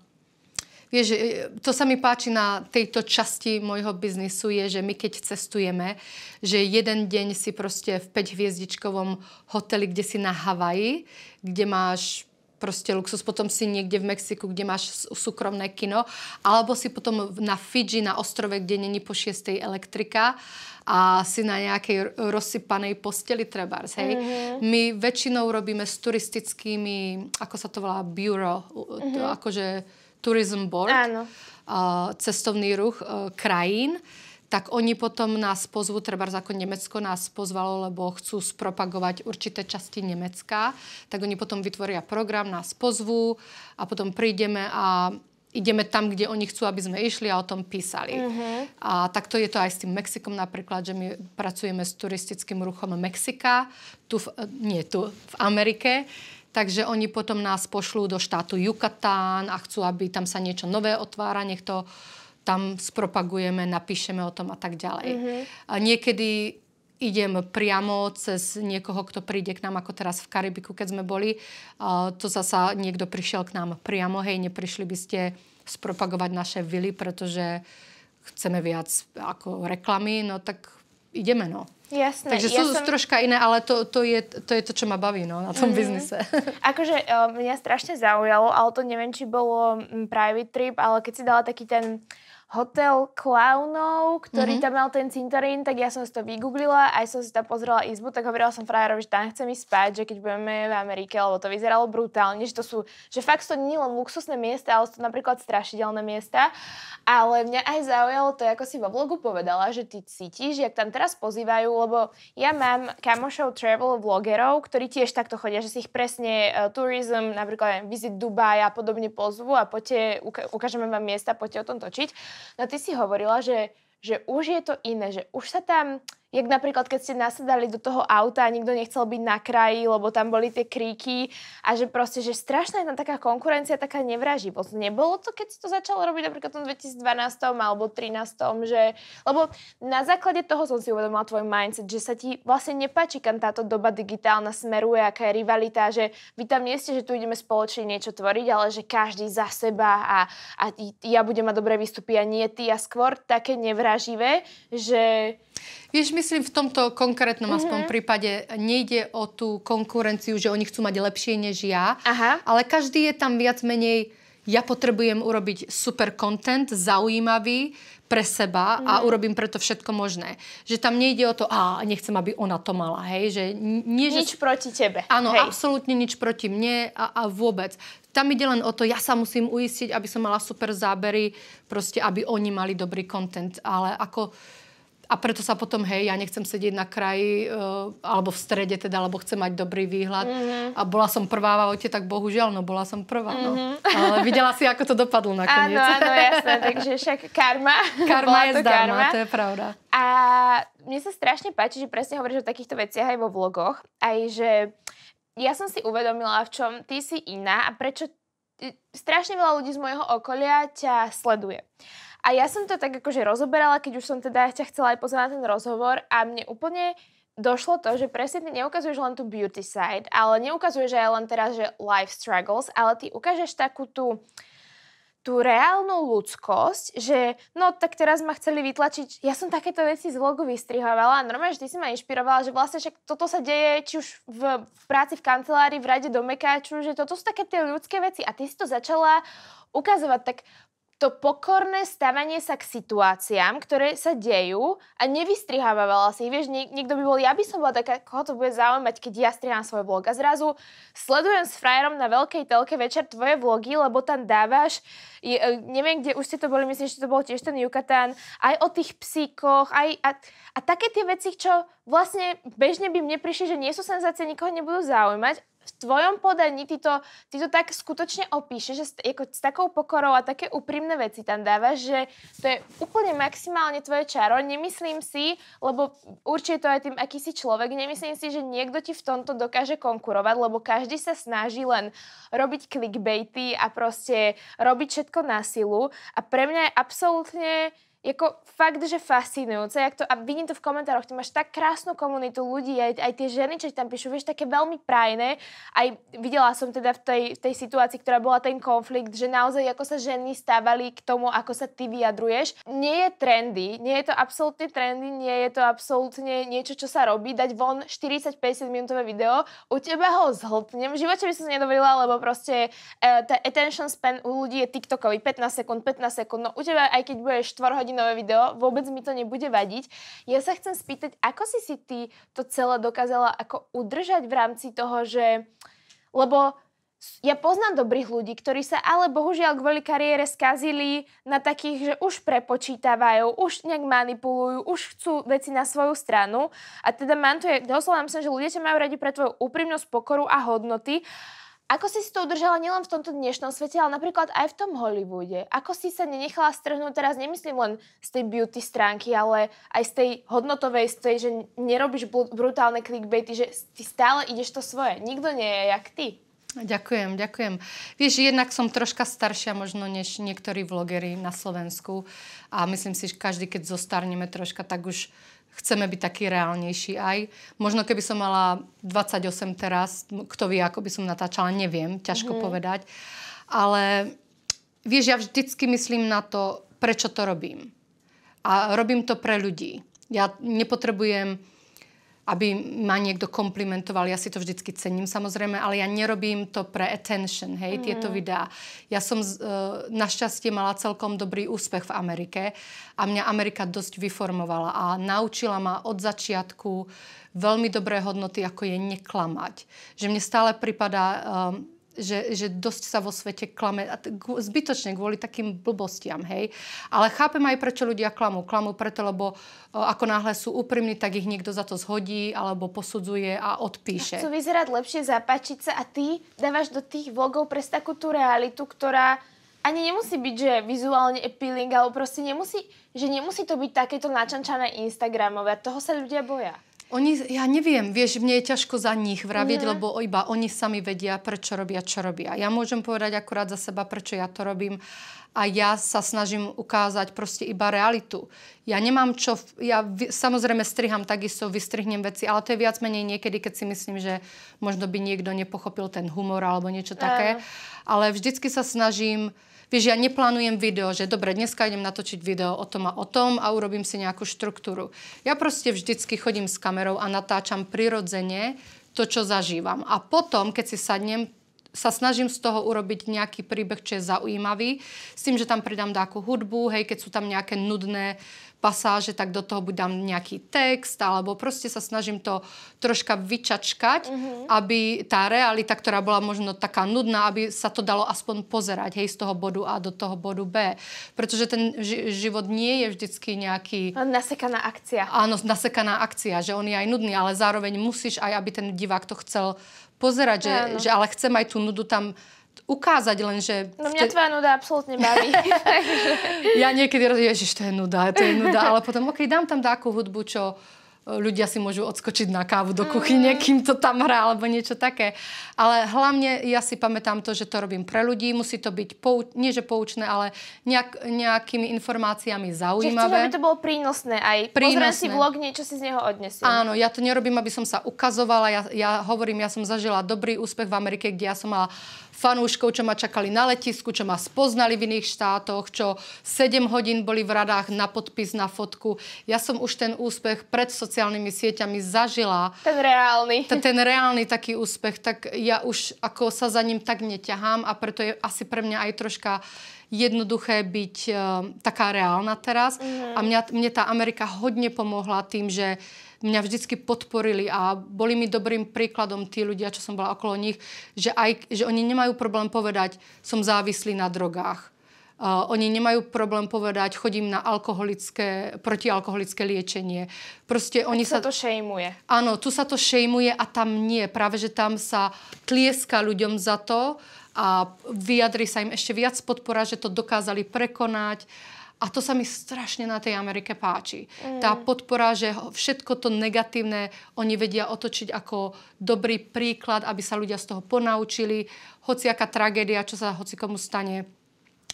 Vieš, e, to sa mi páči na tejto časti môjho biznisu je, že my keď cestujeme, že jeden deň si proste v 5-hviezdičkovom hoteli, kde si na Havaji, kde máš proste luxus, potom si niekde v Mexiku, kde máš súkromné kino, alebo si potom na Fidži, na ostrove, kde není po šiestej elektrika a si na nejakej rozsypanej posteli trebárs, hej. Mm-hmm. My väčšinou robíme s turistickými, ako sa to volá, bureau, mm-hmm. to akože Tourism Board, Áno. cestovný ruch e, krajín, tak oni potom nás pozvú, treba ako Nemecko nás pozvalo, lebo chcú spropagovať určité časti Nemecka, tak oni potom vytvoria program, nás pozvú a potom prídeme a ideme tam, kde oni chcú, aby sme išli a o tom písali. Uh-huh. A takto je to aj s tým Mexikom napríklad, že my pracujeme s turistickým ruchom Mexika, tu v, e, nie tu, v Amerike, takže oni potom nás pošlú do štátu Jukatán a chcú, aby tam sa niečo nové otvára, nech to tam spropagujeme, napíšeme o tom a tak ďalej. Mm-hmm. A niekedy idem priamo cez niekoho, kto príde k nám, ako teraz v Karibiku, keď sme boli. A to zasa niekto prišiel k nám priamo, hej, neprišli by ste spropagovať naše vily, pretože chceme viac ako reklamy, no tak ideme, no. Jasné. Takže sú ja som... troška iné, ale to, to, je, to je to, čo ma baví no, na tom mm-hmm. biznise. Akože eh, mňa strašne zaujalo, ale to neviem, či bolo mm, private trip, ale keď si dala taký ten hotel klaunov, ktorý mm-hmm. tam mal ten cintorín, tak ja som si to vygooglila, aj som si tam pozrela izbu, tak hovorila som frajerovi, že tam chcem ísť spať, že keď budeme v Amerike, lebo to vyzeralo brutálne, že to sú, že fakt to nie len luxusné miesta, ale sú to napríklad strašidelné miesta. Ale mňa aj zaujalo to, ako si vo vlogu povedala, že ty cítiš, jak tam teraz pozývajú, lebo ja mám kamošov travel vlogerov, ktorí tiež takto chodia, že si ich presne uh, tourism, napríklad Visit Dubaj a podobne pozvu a poďte, ukážeme vám miesta, poďte o tom točiť. No ty si hovorila, že, že už je to iné, že už sa tam jak napríklad, keď ste nasadali do toho auta a nikto nechcel byť na kraji, lebo tam boli tie kríky a že proste, že strašná je tam taká konkurencia, taká nevraživosť. Nebolo to, keď si to začalo robiť napríklad v 2012 alebo 2013, že... Lebo na základe toho som si uvedomila tvoj mindset, že sa ti vlastne nepáči, kam táto doba digitálna smeruje, aká je rivalita, že vy tam nie ste, že tu ideme spoločne niečo tvoriť, ale že každý za seba a, a ja budem mať dobré výstupy a nie ty a skôr také nevraživé, že Vieš, myslím, v tomto konkrétnom mm-hmm. aspoň prípade nejde o tú konkurenciu, že oni chcú mať lepšie než ja, Aha. ale každý je tam viac menej, ja potrebujem urobiť super content, zaujímavý pre seba mm-hmm. a mhm. urobím preto všetko možné. Že tam nejde o to, a nechcem, aby ona to mala, hej, že... Nie, nič že... proti tebe. Áno, hej. absolútne nič proti mne a, a vôbec. Tam ide len o to, ja sa musím uistiť, aby som mala super zábery, proste, aby oni mali dobrý content, ale ako a preto sa potom, hej, ja nechcem sedieť na kraji uh, alebo v strede teda, alebo chcem mať dobrý výhľad. Mm-hmm. A bola som prvá v aute, tak bohužiaľ, no bola som prvá. Mm-hmm. No. Mhm. Ale videla si, ako to dopadlo nakoniec. Áno, áno, jasné, takže však karma. Karma je zdarma, karma. to je pravda. A mne sa strašne páči, že presne hovoríš o takýchto veciach aj vo vlogoch, aj že ja som si uvedomila, v čom ty si iná a prečo eh, strašne veľa ľudí z môjho okolia ťa sleduje. A ja som to tak akože rozoberala, keď už som teda ťa chcela aj pozvať na ten rozhovor a mne úplne došlo to, že presne ty neukazuješ len tú beauty side, ale neukazuješ aj len teraz, že life struggles, ale ty ukážeš takú tú tú reálnu ľudskosť, že no tak teraz ma chceli vytlačiť, ja som takéto veci z vlogu vystrihovala a normálne, vždy si ma inšpirovala, že vlastne však toto sa deje, či už v, v práci v kancelárii, v rade do mekáču, že toto sú také tie ľudské veci a ty si to začala ukazovať, tak to pokorné stavanie sa k situáciám, ktoré sa dejú a nevystrihávala si. Vieš, niek- niekto by bol, ja by som bola taká, koho to bude zaujímať, keď ja strihám svoj vlog. A zrazu sledujem s frajerom na veľkej telke večer tvoje vlogy, lebo tam dávaš, je, e, neviem, kde už ste to boli, myslím, že to bol tiež ten Yucatán, aj o tých psíkoch, aj, a, a také tie veci, čo vlastne bežne by mne prišli, že nie sú senzácie, nikoho nebudú zaujímať, v tvojom podaní ty to, ty to tak skutočne opíšeš, že s, ako, s takou pokorou a také úprimné veci tam dávaš, že to je úplne maximálne tvoje čaro. Nemyslím si, lebo určite to aj tým, aký si človek, nemyslím si, že niekto ti v tomto dokáže konkurovať, lebo každý sa snaží len robiť clickbaity a proste robiť všetko na silu. A pre mňa je absolútne Jako fakt, že fascinujúce. Jak to, a vidím to v komentároch, ty máš tak krásnu komunitu ľudí, aj, aj tie ženy, čo tam píšu, vieš, také veľmi prajné. Aj videla som teda v tej, v tej situácii, ktorá bola ten konflikt, že naozaj ako sa ženy stávali k tomu, ako sa ty vyjadruješ. Nie je trendy, nie je to absolútne trendy, nie je to absolútne niečo, čo sa robí, dať von 40-50 minútové video, u teba ho zhltnem. V živote by som nedovolila, lebo proste uh, tá attention span u ľudí je TikTokový, 15 sekúnd, 15 sekúnd. No u teba, aj keď budeš 4 hodín hodinové video, vôbec mi to nebude vadiť. Ja sa chcem spýtať, ako si si ty to celé dokázala ako udržať v rámci toho, že... Lebo ja poznám dobrých ľudí, ktorí sa ale bohužiaľ kvôli kariére skazili na takých, že už prepočítavajú, už nejak manipulujú, už chcú veci na svoju stranu. A teda mám tu je, doslova myslím, že ľudia ťa majú radi pre tvoju úprimnosť, pokoru a hodnoty. Ako si si to udržala nielen v tomto dnešnom svete, ale napríklad aj v tom Hollywoode? Ako si sa nenechala strhnúť, teraz nemyslím len z tej beauty stránky, ale aj z tej hodnotovej, z tej, že nerobíš brutálne clickbaity, že ty stále ideš to svoje. Nikto nie je jak ty. Ďakujem, ďakujem. Vieš, jednak som troška staršia možno než niektorí vlogery na Slovensku a myslím si, že každý, keď zostarneme troška, tak už chceme byť taký reálnejší aj. Možno keby som mala 28 teraz, kto vie, ako by som natáčala, neviem, ťažko mm-hmm. povedať. Ale vieš, ja vždycky myslím na to, prečo to robím. A robím to pre ľudí. Ja nepotrebujem aby ma niekto komplimentoval. Ja si to vždycky cením samozrejme, ale ja nerobím to pre attention, hej, mm. tieto videá. Ja som e, našťastie mala celkom dobrý úspech v Amerike a mňa Amerika dosť vyformovala a naučila ma od začiatku veľmi dobré hodnoty, ako je neklamať. Že mne stále pripadá... E, že, že dosť sa vo svete klame. A zbytočne kvôli takým blbostiam, hej. Ale chápem aj, prečo ľudia klamú. Klamú preto, lebo ako náhle sú úprimní, tak ich niekto za to zhodí alebo posudzuje a odpíše. A chcú vyzerať lepšie, zapáčiť sa a ty dávaš do tých vlogov pres takú tú realitu, ktorá ani nemusí byť, že vizuálne appealing, alebo proste nemusí, že nemusí to byť takéto načančané Instagramové. Toho sa ľudia boja. Oni, ja neviem, vieš, mne je ťažko za nich vravieť, lebo iba oni sami vedia, prečo robia, čo robia. Ja môžem povedať akurát za seba, prečo ja to robím a ja sa snažím ukázať proste iba realitu. Ja nemám čo, ja samozrejme striham takisto, vystrihnem veci, ale to je viac menej niekedy, keď si myslím, že možno by niekto nepochopil ten humor alebo niečo také. Ale vždycky sa snažím Vieš, ja neplánujem video, že dobre, dneska idem natočiť video o tom a o tom a urobím si nejakú štruktúru. Ja proste vždycky chodím s kamerou a natáčam prirodzene to, čo zažívam. A potom, keď si sadnem, sa snažím z toho urobiť nejaký príbeh, čo je zaujímavý, s tým, že tam pridám nejakú hudbu, hej, keď sú tam nejaké nudné pasáže, tak do toho buď dám nejaký text, alebo proste sa snažím to troška vyčačkať, mm-hmm. aby tá realita, ktorá bola možno taká nudná, aby sa to dalo aspoň pozerať, hej, z toho bodu A do toho bodu B. Pretože ten ži- život nie je vždycky nejaký... Nasekaná akcia. Áno, nasekaná akcia, že on je aj nudný, ale zároveň musíš aj, aby ten divák to chcel pozerať, že, že ale chcem aj tú nudu tam ukázať len, že... No mňa tvoja nuda absolútne baví. ja niekedy rozumiem, že to je nuda, to je nuda, ale potom, ok, dám tam takú hudbu, čo ľudia si môžu odskočiť na kávu do mhm. kuchyne, kým to tam hrá, alebo niečo také. Ale hlavne ja si pamätám to, že to robím pre ľudí, musí to byť, pou, nie že poučné, ale nejak, nejakými informáciami zaujímavé. Čiže chcem, aby to bolo prínosné aj. Prínosné. Pozriem si vlog, niečo si z neho odnesiem. Áno, ja to nerobím, aby som sa ukazovala. Ja, ja hovorím, ja som zažila dobrý úspech v Amerike, kde ja som mala fanúškov, čo ma čakali na letisku, čo ma spoznali v iných štátoch, čo 7 hodín boli v radách na podpis, na fotku. Ja som už ten úspech pred sociálnymi sieťami zažila. Ten reálny. T- ten reálny taký úspech, tak ja už ako sa za ním tak neťahám a preto je asi pre mňa aj troška jednoduché byť e, taká reálna teraz. Mm-hmm. A mňa, mne tá Amerika hodne pomohla tým, že mňa vždycky podporili a boli mi dobrým príkladom tí ľudia, čo som bola okolo nich, že, aj, že oni nemajú problém povedať, som závislý na drogách. Uh, oni nemajú problém povedať, chodím na alkoholické, protialkoholické liečenie. Proste oni tu sa... to šejmuje. Áno, tu sa to šejmuje a tam nie. Práve, že tam sa tlieska ľuďom za to a vyjadri sa im ešte viac podpora, že to dokázali prekonať a to sa mi strašne na tej Amerike páči. Mm. Tá podpora, že všetko to negatívne oni vedia otočiť ako dobrý príklad, aby sa ľudia z toho ponaučili. hoci aká tragédia, čo sa komu stane,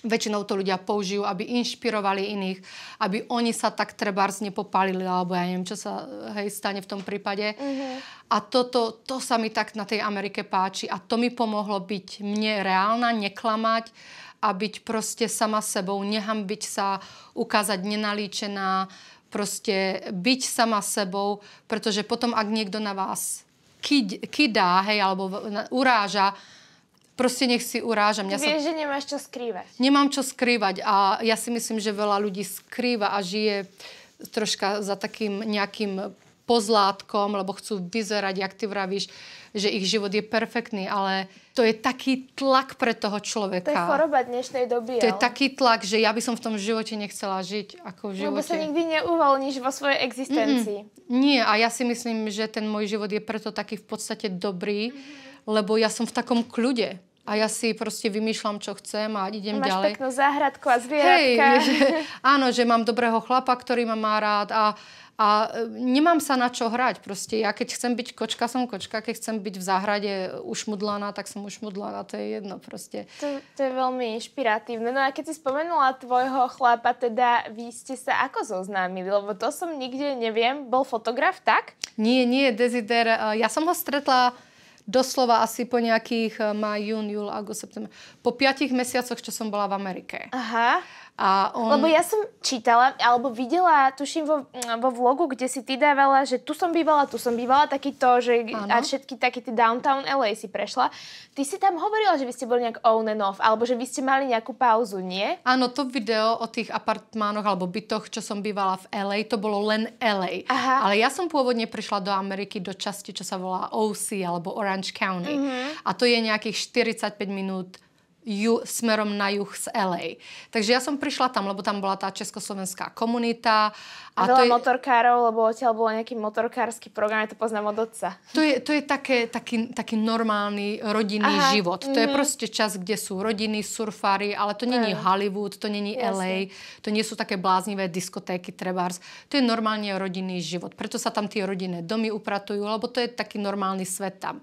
väčšinou to ľudia použijú, aby inšpirovali iných, aby oni sa tak trebárs nepopalili, alebo ja neviem, čo sa hej, stane v tom prípade. Mm-hmm. A toto, to sa mi tak na tej Amerike páči a to mi pomohlo byť mne reálna, neklamať a byť proste sama sebou, nehambiť sa, ukázať nenalíčená, proste byť sama sebou, pretože potom, ak niekto na vás kidá, hej, alebo uráža, proste nech si uráža. Mňa Vieš, sa... že nemáš čo skrývať. Nemám čo skrývať a ja si myslím, že veľa ľudí skrýva a žije troška za takým nejakým pozlátkom, lebo chcú vyzerať, jak ty vravíš, že ich život je perfektný, ale to je taký tlak pre toho človeka. To je choroba dnešnej doby. To ale... je taký tlak, že ja by som v tom živote nechcela žiť ako v živote. Lebo sa nikdy neuvolníš vo svojej existencii. Mm-mm. Nie, a ja si myslím, že ten môj život je preto taký v podstate dobrý, mm-hmm. lebo ja som v takom kľude a ja si proste vymýšľam, čo chcem a idem Máš ďalej. Máš peknú záhradku a zvieratka. Hej, že, áno, že mám dobrého chlapa, ktorý ma má rád a, a e, nemám sa na čo hrať. Proste ja keď chcem byť kočka, som kočka. Keď chcem byť v záhrade ušmudlaná, tak som ušmudlaná. To je jedno proste. To, to je veľmi inšpiratívne. No a keď si spomenula tvojho chlapa, teda vy ste sa ako zoznámili? Lebo to som nikde neviem. Bol fotograf, tak? Nie, nie, Desider. E, ja som ho stretla doslova asi po nejakých eh, maj, jún, júl, august, september. Po piatich mesiacoch, čo som bola v Amerike. Aha. A on... Lebo ja som čítala, alebo videla, tuším vo, mm, vo vlogu, kde si ty dávala, že tu som bývala, tu som bývala, taký to, že ano. a všetky taký ty downtown LA si prešla. Ty si tam hovorila, že vy ste boli nejak on and off, alebo že vy ste mali nejakú pauzu, nie? Áno, to video o tých apartmánoch alebo bytoch, čo som bývala v LA, to bolo len LA. Aha. Ale ja som pôvodne prišla do Ameriky do časti, čo sa volá OC alebo Orange County. Mm-hmm. A to je nejakých 45 minút ju, smerom na juh z LA. Takže ja som prišla tam, lebo tam bola tá československá komunita. A, a veľa to je, motorkárov, lebo odtiaľ bol nejaký motorkársky program, ja to poznám od otca. To je, to je také, taký, taký normálny rodinný Aha, život. Mm-hmm. To je mhm. proste čas, kde sú rodiny, surfári, ale to není mm. Hollywood, to není Jasne. LA, to nie sú také bláznivé diskotéky, trebárs. To je normálne rodinný život. Preto sa tam tie rodinné domy upratujú, lebo to je taký normálny svet tam.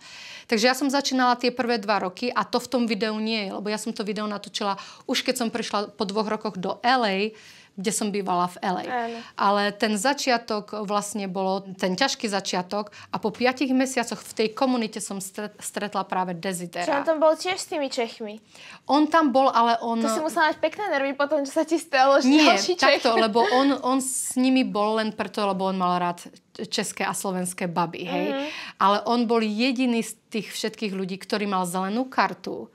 Takže ja som začínala tie prvé dva roky a to v tom videu nie je, lebo ja som to video natočila už keď som prišla po dvoch rokoch do LA, kde som bývala v LA. Áno. Ale ten začiatok vlastne bolo ten ťažký začiatok a po piatich mesiacoch v tej komunite som stretla práve Desidera. Čo on tam bol tiež s tými Čechmi? On tam bol, ale on... To si musela mať pekné nervy potom, čo sa ti stalo, že Nie, ďalší Čech. takto, lebo on, on s nimi bol len preto, lebo on mal rád české a slovenské baby, hej. Mm-hmm. Ale on bol jediný z tých všetkých ľudí, ktorý mal zelenú kartu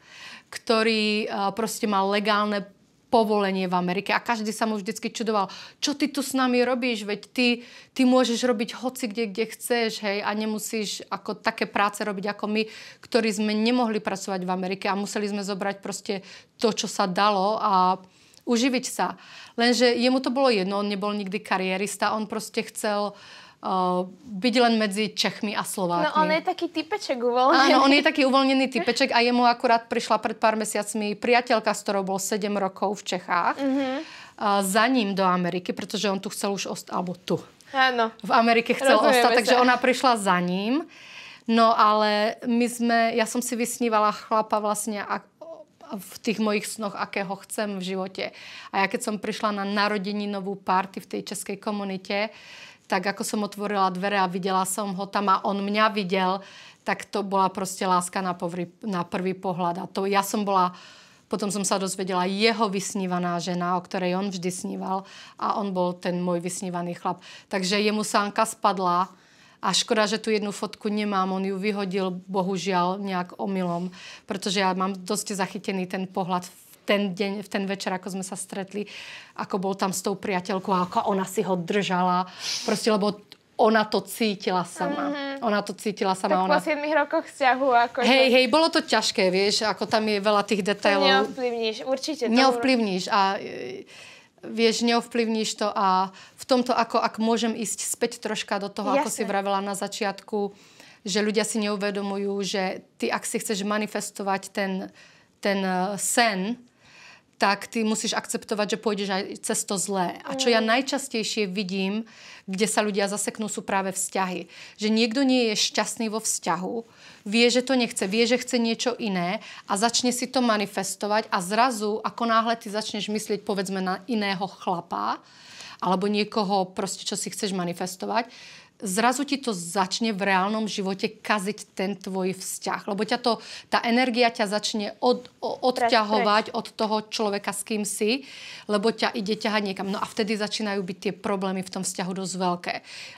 ktorý eh, proste mal legálne povolenie v Amerike a každý sa mu vždycky čudoval, čo ty tu s nami robíš, veď ty, ty môžeš robiť hoci kde, kde chceš, hej, a nemusíš ako také práce robiť ako my, ktorí sme nemohli pracovať v Amerike a museli sme zobrať proste to, čo sa dalo a uživiť sa. Lenže jemu to bolo jedno, on nebol nikdy kariérista, on proste chcel uh, uh, byť len medzi Čechmi a Slovákmi. No on je taký typeček uvoľnený. Áno, on je taký uvoľnený typeček a jemu akurát prišla pred pár mesiacmi priateľka, s ktorou bol 7 rokov v Čechách. Mm-hmm. Uh, za ním do Ameriky, pretože on tu chcel už ostať, alebo tu. Áno. V Amerike chcel Rozumieme ostať, sa. takže ona prišla za ním. No ale my sme, ja som si vysnívala chlapa vlastne a, v tých mojich snoch, akého chcem v živote. A ja keď som prišla na narodeninovú party v tej českej komunite, uh, tak ako som otvorila dvere a videla som ho tam a on mňa videl, tak to bola proste láska na, povrý, na prvý pohľad. A to ja som bola, potom som sa dozvedela jeho vysnívaná žena, o ktorej on vždy sníval a on bol ten môj vysnívaný chlap. Takže jemu sánka spadla a škoda, že tu jednu fotku nemám, on ju vyhodil bohužiaľ nejak omylom, pretože ja mám dosť zachytený ten pohľad ten deň, v ten večer, ako sme sa stretli, ako bol tam s tou priateľkou a ako ona si ho držala. Proste, lebo ona to cítila sama. Mm-hmm. Ona to cítila sama. Tak ona... po 7 rokoch vzťahu. Ako hej, to... hej, bolo to ťažké, vieš, ako tam je veľa tých detailov. neovplyvníš, určite. To neovplyvníš a e, vieš, neovplyvníš to a v tomto, ako ak môžem ísť späť troška do toho, Jasne. ako si vravela na začiatku, že ľudia si neuvedomujú, že ty, ak si chceš manifestovať ten, ten e, sen, tak ty musíš akceptovať, že pôjdeš aj cez to zlé. A čo ja mm. najčastejšie vidím, kde sa ľudia zaseknú, sú práve vzťahy. Že niekto nie je šťastný vo vzťahu, vie, že to nechce, vie, že chce niečo iné a začne si to manifestovať a zrazu, ako náhle ty začneš myslieť, povedzme, na iného chlapa alebo niekoho proste, čo si chceš manifestovať, zrazu ti to začne v reálnom živote kaziť ten tvoj vzťah. Lebo ťa to, tá energia ťa začne od, odťahovať od toho človeka, s kým si, lebo ťa ide ťahať niekam. No a vtedy začínajú byť tie problémy v tom vzťahu dosť veľké.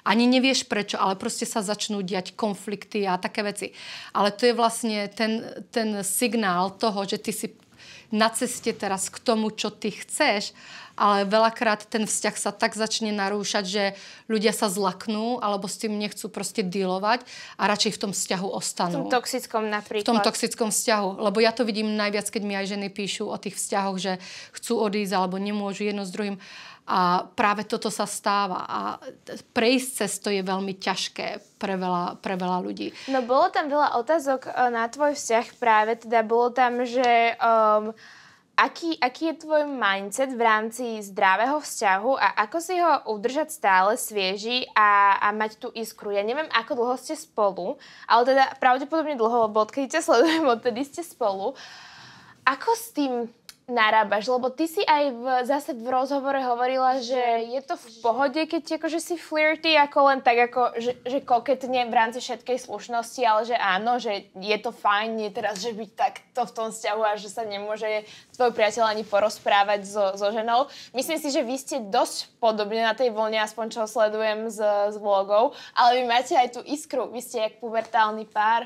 Ani nevieš prečo, ale proste sa začnú diať konflikty a také veci. Ale to je vlastne ten, ten signál toho, že ty si na ceste teraz k tomu, čo ty chceš ale veľakrát ten vzťah sa tak začne narúšať, že ľudia sa zlaknú alebo s tým nechcú proste dealovať a radšej v tom vzťahu ostanú. V tom toxickom napríklad. V tom toxickom vzťahu, lebo ja to vidím najviac, keď mi aj ženy píšu o tých vzťahoch, že chcú odísť alebo nemôžu jedno s druhým. A práve toto sa stáva. A prejsť cez to je veľmi ťažké pre veľa, pre veľa ľudí. No bolo tam veľa otázok eh, na tvoj vzťah práve, teda bolo tam, že... Um, Aký, aký je tvoj mindset v rámci zdravého vzťahu a ako si ho udržať stále svieži a, a mať tú iskru? Ja neviem, ako dlho ste spolu, ale teda pravdepodobne dlho, lebo odkedy ťa sledujem, odtedy ste spolu. Ako s tým narábaš, lebo ty si aj v, zase v rozhovore hovorila, že je to v pohode, keď ti, akože si flirty, ako len tak ako, že, že koketne v rámci všetkej slušnosti, ale že áno, že je to fajn, nie teraz, že byť takto v tom vzťahu a že sa nemôže tvoj priateľ ani porozprávať so, so ženou. Myslím si, že vy ste dosť podobne na tej vlne, aspoň čo sledujem z, z vlogov, ale vy máte aj tú iskru, vy ste jak pubertálny pár.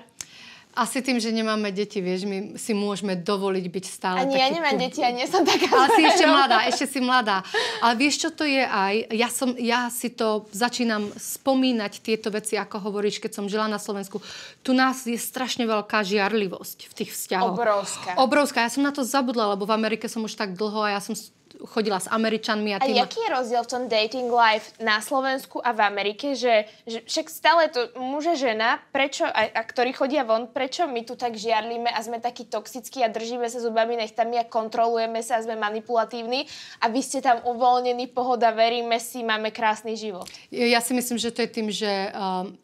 Asi tým, že nemáme deti, vieš, my si môžeme dovoliť byť stále Ani ja nemám pub... deti, ja nie som taká Ale si ešte mladá, ešte si mladá. Ale vieš, čo to je aj? Ja, som, ja si to začínam spomínať tieto veci, ako hovoríš, keď som žila na Slovensku. Tu nás je strašne veľká žiarlivosť v tých vzťahoch. Obrovská. Obrovská. Ja som na to zabudla, lebo v Amerike som už tak dlho a ja som chodila s Američanmi a tým... A jaký je rozdiel v tom dating life na Slovensku a v Amerike, že, že však stále to muže, žena, prečo, a, a ktorí chodia von, prečo my tu tak žiarlíme a sme takí toxickí a držíme sa zubami nechtami a kontrolujeme sa a sme manipulatívni a vy ste tam uvoľnení, pohoda, veríme si, máme krásny život. Ja si myslím, že to je tým, že um,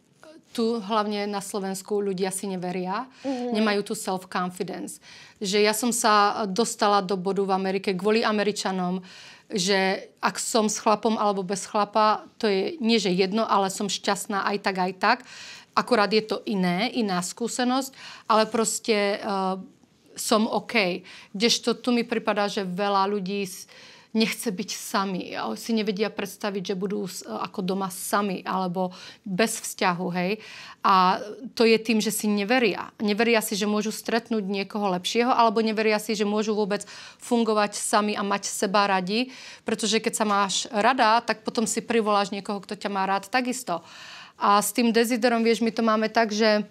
tu hlavne na Slovensku ľudia si neveria, mm-hmm. nemajú tu self-confidence. Že ja som sa dostala do bodu v Amerike kvôli Američanom, že ak som s chlapom alebo bez chlapa, to je nie že jedno, ale som šťastná aj tak, aj tak. Akorát je to iné, iná skúsenosť, ale proste uh, som OK. Kdežto tu mi pripadá, že veľa ľudí... S, nechce byť sami. Si nevedia predstaviť, že budú ako doma sami alebo bez vzťahu, hej. A to je tým, že si neveria. Neveria si, že môžu stretnúť niekoho lepšieho alebo neveria si, že môžu vôbec fungovať sami a mať seba radi, pretože keď sa máš rada, tak potom si privoláš niekoho, kto ťa má rád takisto. A s tým deziderom, vieš, my to máme tak, že e,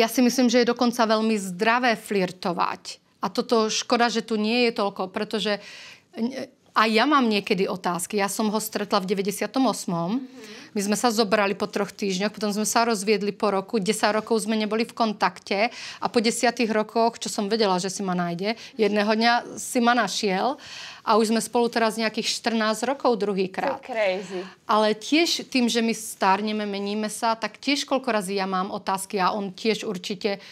ja si myslím, že je dokonca veľmi zdravé flirtovať. A toto škoda, že tu nie je toľko, pretože a ja mám niekedy otázky. Ja som ho stretla v 98. My sme sa zobrali po troch týždňoch, potom sme sa rozviedli po roku, 10 rokov sme neboli v kontakte a po 10 rokoch, čo som vedela, že si ma nájde, jedného dňa si ma našiel a už sme spolu teraz nejakých 14 rokov druhýkrát. crazy. Ale tiež tým, že my stárneme, meníme sa, tak tiež koľko razy ja mám otázky a on tiež určite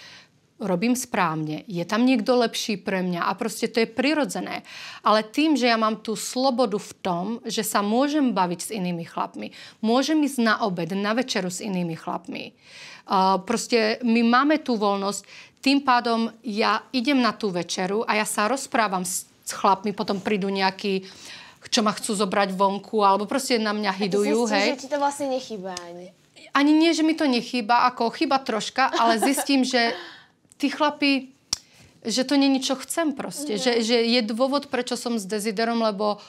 robím správne, je tam niekto lepší pre mňa a proste to je prirodzené. Ale tým, že ja mám tú slobodu v tom, že sa môžem baviť s inými chlapmi, môžem ísť na obed, na večeru s inými chlapmi. Uh, proste my máme tú voľnosť, tým pádom ja idem na tú večeru a ja sa rozprávam s, s chlapmi, potom prídu nejakí čo ma chcú zobrať vonku, alebo proste na mňa hydujú, zistím, hej. že ti to vlastne nechýba ani. Ani nie, že mi to nechýba, ako chyba troška, ale zistím, že tí chlapi, že to není čo chcem proste. Mhm. Že, že je dôvod, prečo som s Desiderom, lebo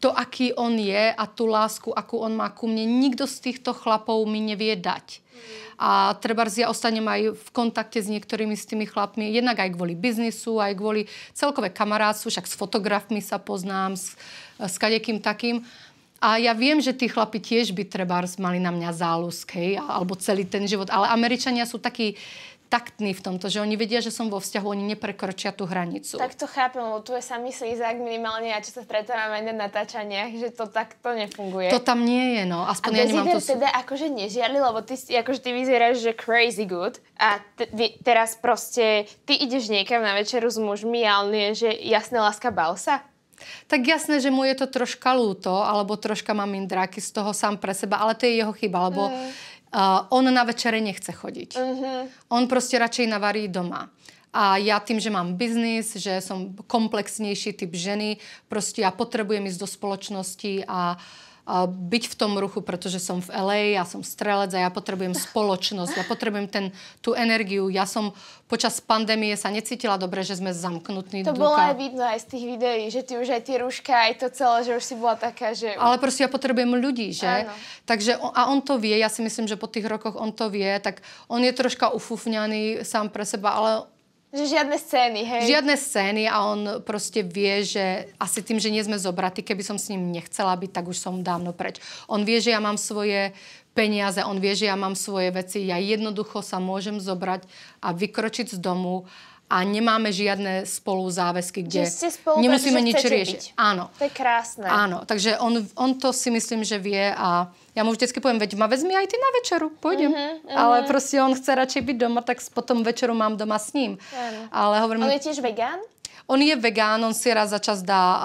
to, aký on je a tú lásku, akú on má ku mne, nikto z týchto chlapov mi nevie dať. Mhm. A treba ja ostanem aj v kontakte s niektorými s tými chlapmi, jednak aj kvôli biznisu, aj kvôli celkové kamarátstvu, však s fotografmi sa poznám, s, s kadekým takým. A ja viem, že tí chlapi tiež by treba mali na mňa záľusk, hej, alebo celý ten život. Ale Američania sú takí, taktní v tomto, že oni vedia, že som vo vzťahu, oni neprekročia tú hranicu. Tak to chápem, lebo tu je samý slízak minimálne a čo sa stretávame na natáčaniach, že to takto nefunguje. To tam nie je, no. Aspoň a ja nemám to... teda akože nežiali, lebo ty, akože ty vyzeráš, že crazy good a t- vy, teraz proste ty ideš niekam na večeru s mužmi a on je, že jasné láska balsa? Tak jasné, že mu je to troška lúto, alebo troška mám indráky z toho sám pre seba, ale to je jeho chyba, lebo mm Uh, on na večere nechce chodiť. Uh-huh. On proste radšej navarí doma. A ja tým, že mám biznis, že som komplexnejší typ ženy, proste ja potrebujem ísť do spoločnosti a uh, byť v tom ruchu, pretože som v LA, ja som strelec a ja potrebujem spoločnosť, ja potrebujem ten, tú energiu. Ja som počas pandémie sa necítila dobre, že sme zamknutí. To bolo aj vidno aj z tých videí, že ty už aj tie rúška, aj to celé, že už si bola taká, že... Ale proste ja potrebujem ľudí, že? Áno. Takže, a on to vie, ja si myslím, že po tých rokoch on to vie, tak on je troška ufufňaný sám pre seba, ale že žiadne scény, hej? Žiadne scény a on proste vie, že asi tým, že nie sme zobratí, keby som s ním nechcela byť, tak už som dávno preč. On vie, že ja mám svoje peniaze, on vie, že ja mám svoje veci, ja jednoducho sa môžem zobrať a vykročiť z domu a nemáme žiadne spolu záväzky, kde ste spolu, nemusíme nič riešiť. Byť. Áno. To je krásne. Áno, takže on, on to si myslím, že vie a ja mu vždycky poviem, veď ma vezmi aj ty na večeru, pôjdem. Uh-huh, uh-huh. Ale proste on chce radšej byť doma, tak potom večeru mám doma s ním. Uh-huh. Ale hovorím... On je tiež vegán? On je vegán, on si raz za čas dá,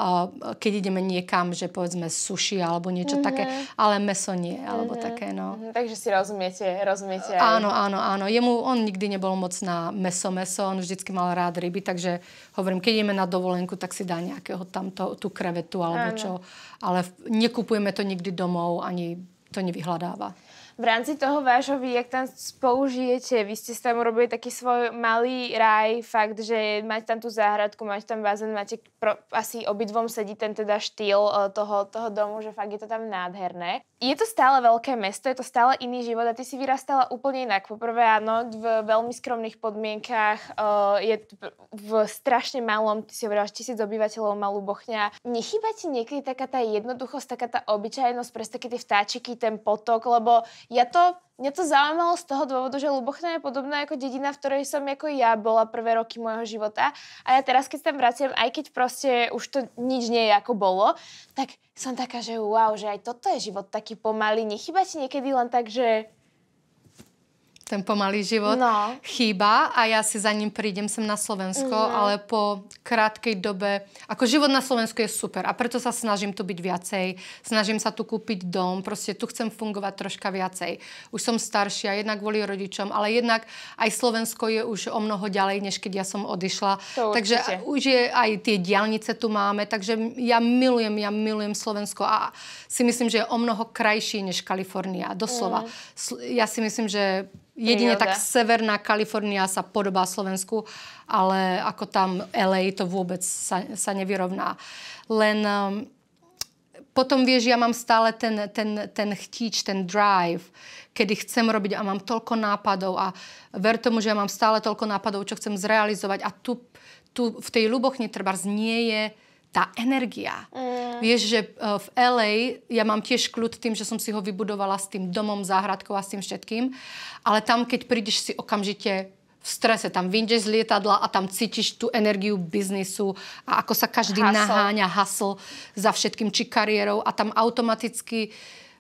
keď ideme niekam, že povedzme suši alebo niečo mm-hmm. také, ale meso nie, alebo mm-hmm. také, no. Mm-hmm. Takže si rozumiete, rozumiete aj. Áno, áno, áno. Jemu, on nikdy nebol moc na meso, meso, on vždycky mal rád ryby, takže hovorím, keď ideme na dovolenku, tak si dá nejakého tamto, tú krevetu alebo áno. čo. Ale nekupujeme to nikdy domov, ani to nevyhľadáva. V rámci toho vášho vy, jak tam spolu vy ste tam urobili taký svoj malý raj, fakt, že máte tam tú záhradku, máte tam bazén, máte pro, asi obidvom sedí ten teda štýl e, toho, toho domu, že fakt je to tam nádherné. Je to stále veľké mesto, je to stále iný život a ty si vyrastala úplne inak. Poprvé áno, v veľmi skromných podmienkach, e, je v strašne malom, ty si hovorila, tisíc obyvateľov malú bochňa. Nechýba ti niekedy taká tá jednoduchosť, taká tá obyčajnosť, presne také tie vtáčiky, ten potok, lebo ja to, mňa to zaujímalo z toho dôvodu, že Lubochna je podobná ako dedina, v ktorej som ako ja bola prvé roky môjho života. A ja teraz, keď tam vraciam, aj keď proste už to nič nie je ako bolo, tak som taká, že wow, že aj toto je život taký pomalý. Nechyba ti niekedy len tak, že ten pomalý život, no. chýba a ja si za ním prídem sem na Slovensko, mm. ale po krátkej dobe, ako život na Slovensku je super a preto sa snažím tu byť viacej, snažím sa tu kúpiť dom, proste tu chcem fungovať troška viacej. Už som staršia, jednak kvôli rodičom, ale jednak aj Slovensko je už o mnoho ďalej, než keď ja som odišla. To takže určite. už je aj tie diálnice tu máme, takže ja milujem, ja milujem Slovensko a si myslím, že je o mnoho krajší než Kalifornia, doslova. Mm. Ja si myslím, že Jedine tak Severná Kalifornia sa podobá Slovensku, ale ako tam LA to vôbec sa, sa nevyrovná. Len um, potom vieš, ja mám stále ten, ten, ten chtíč, ten drive, kedy chcem robiť a mám toľko nápadov a ver tomu, že ja mám stále toľko nápadov, čo chcem zrealizovať a tu, tu v tej Lubochni treba nie je tá energia. Mm. Vieš, že eh, v LA ja mám tiež kľud tým, že som si ho vybudovala s tým domom, záhradkou a s tým všetkým, ale tam, keď prídeš si okamžite v strese, tam vyjdeš z lietadla a tam cítiš tú energiu biznisu a ako sa každý hustle. naháňa hasl za všetkým, či kariérou a tam automaticky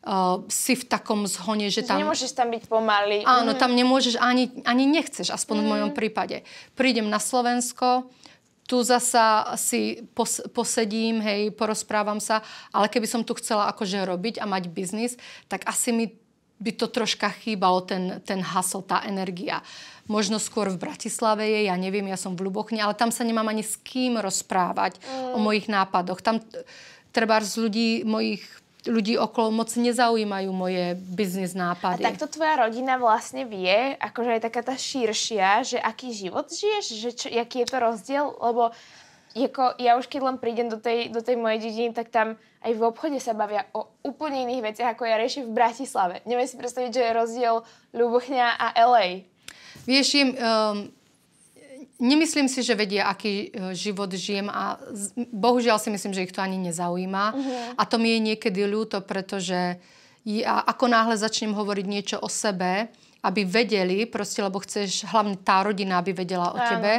uh, si v takom zhone, že tam... Nemôžeš tam byť pomaly. Áno, mm. tam mhm. nemôžeš, ani, ani nechceš, aspoň mm. v mhm. mojom prípade. Prídem na Slovensko, uh, tu zasa si pos, posedím, hej, porozprávam sa, ale keby som tu chcela akože robiť a mať biznis, tak asi mi by to troška chýbalo, ten, ten hustle, tá energia. Možno skôr v Bratislave je, ja neviem, ja som v Lubochne, ale tam sa nemám ani s kým rozprávať mm. o mojich nápadoch. Tam treba z ľudí, mojich ľudí okolo moc nezaujímajú moje biznis nápady. A to tvoja rodina vlastne vie, akože je taká tá širšia, že aký život žiješ, že čo, aký je to rozdiel, lebo ako ja už keď len prídem do tej, do tej mojej dediny, tak tam aj v obchode sa bavia o úplne iných veciach, ako ja riešim v Bratislave. Neviem si predstaviť, že je rozdiel Ľubochňa a LA. Vieš, im, um, ehm, Nemyslím si, že vedia, aký e, život žijem a bohužiaľ si myslím, že ich to ani nezaujíma. Uh-huh. A to mi je niekedy ľúto, pretože ja, ako náhle začnem hovoriť niečo o sebe, aby vedeli, proste, lebo chceš hlavne tá rodina, aby vedela o Áno. tebe,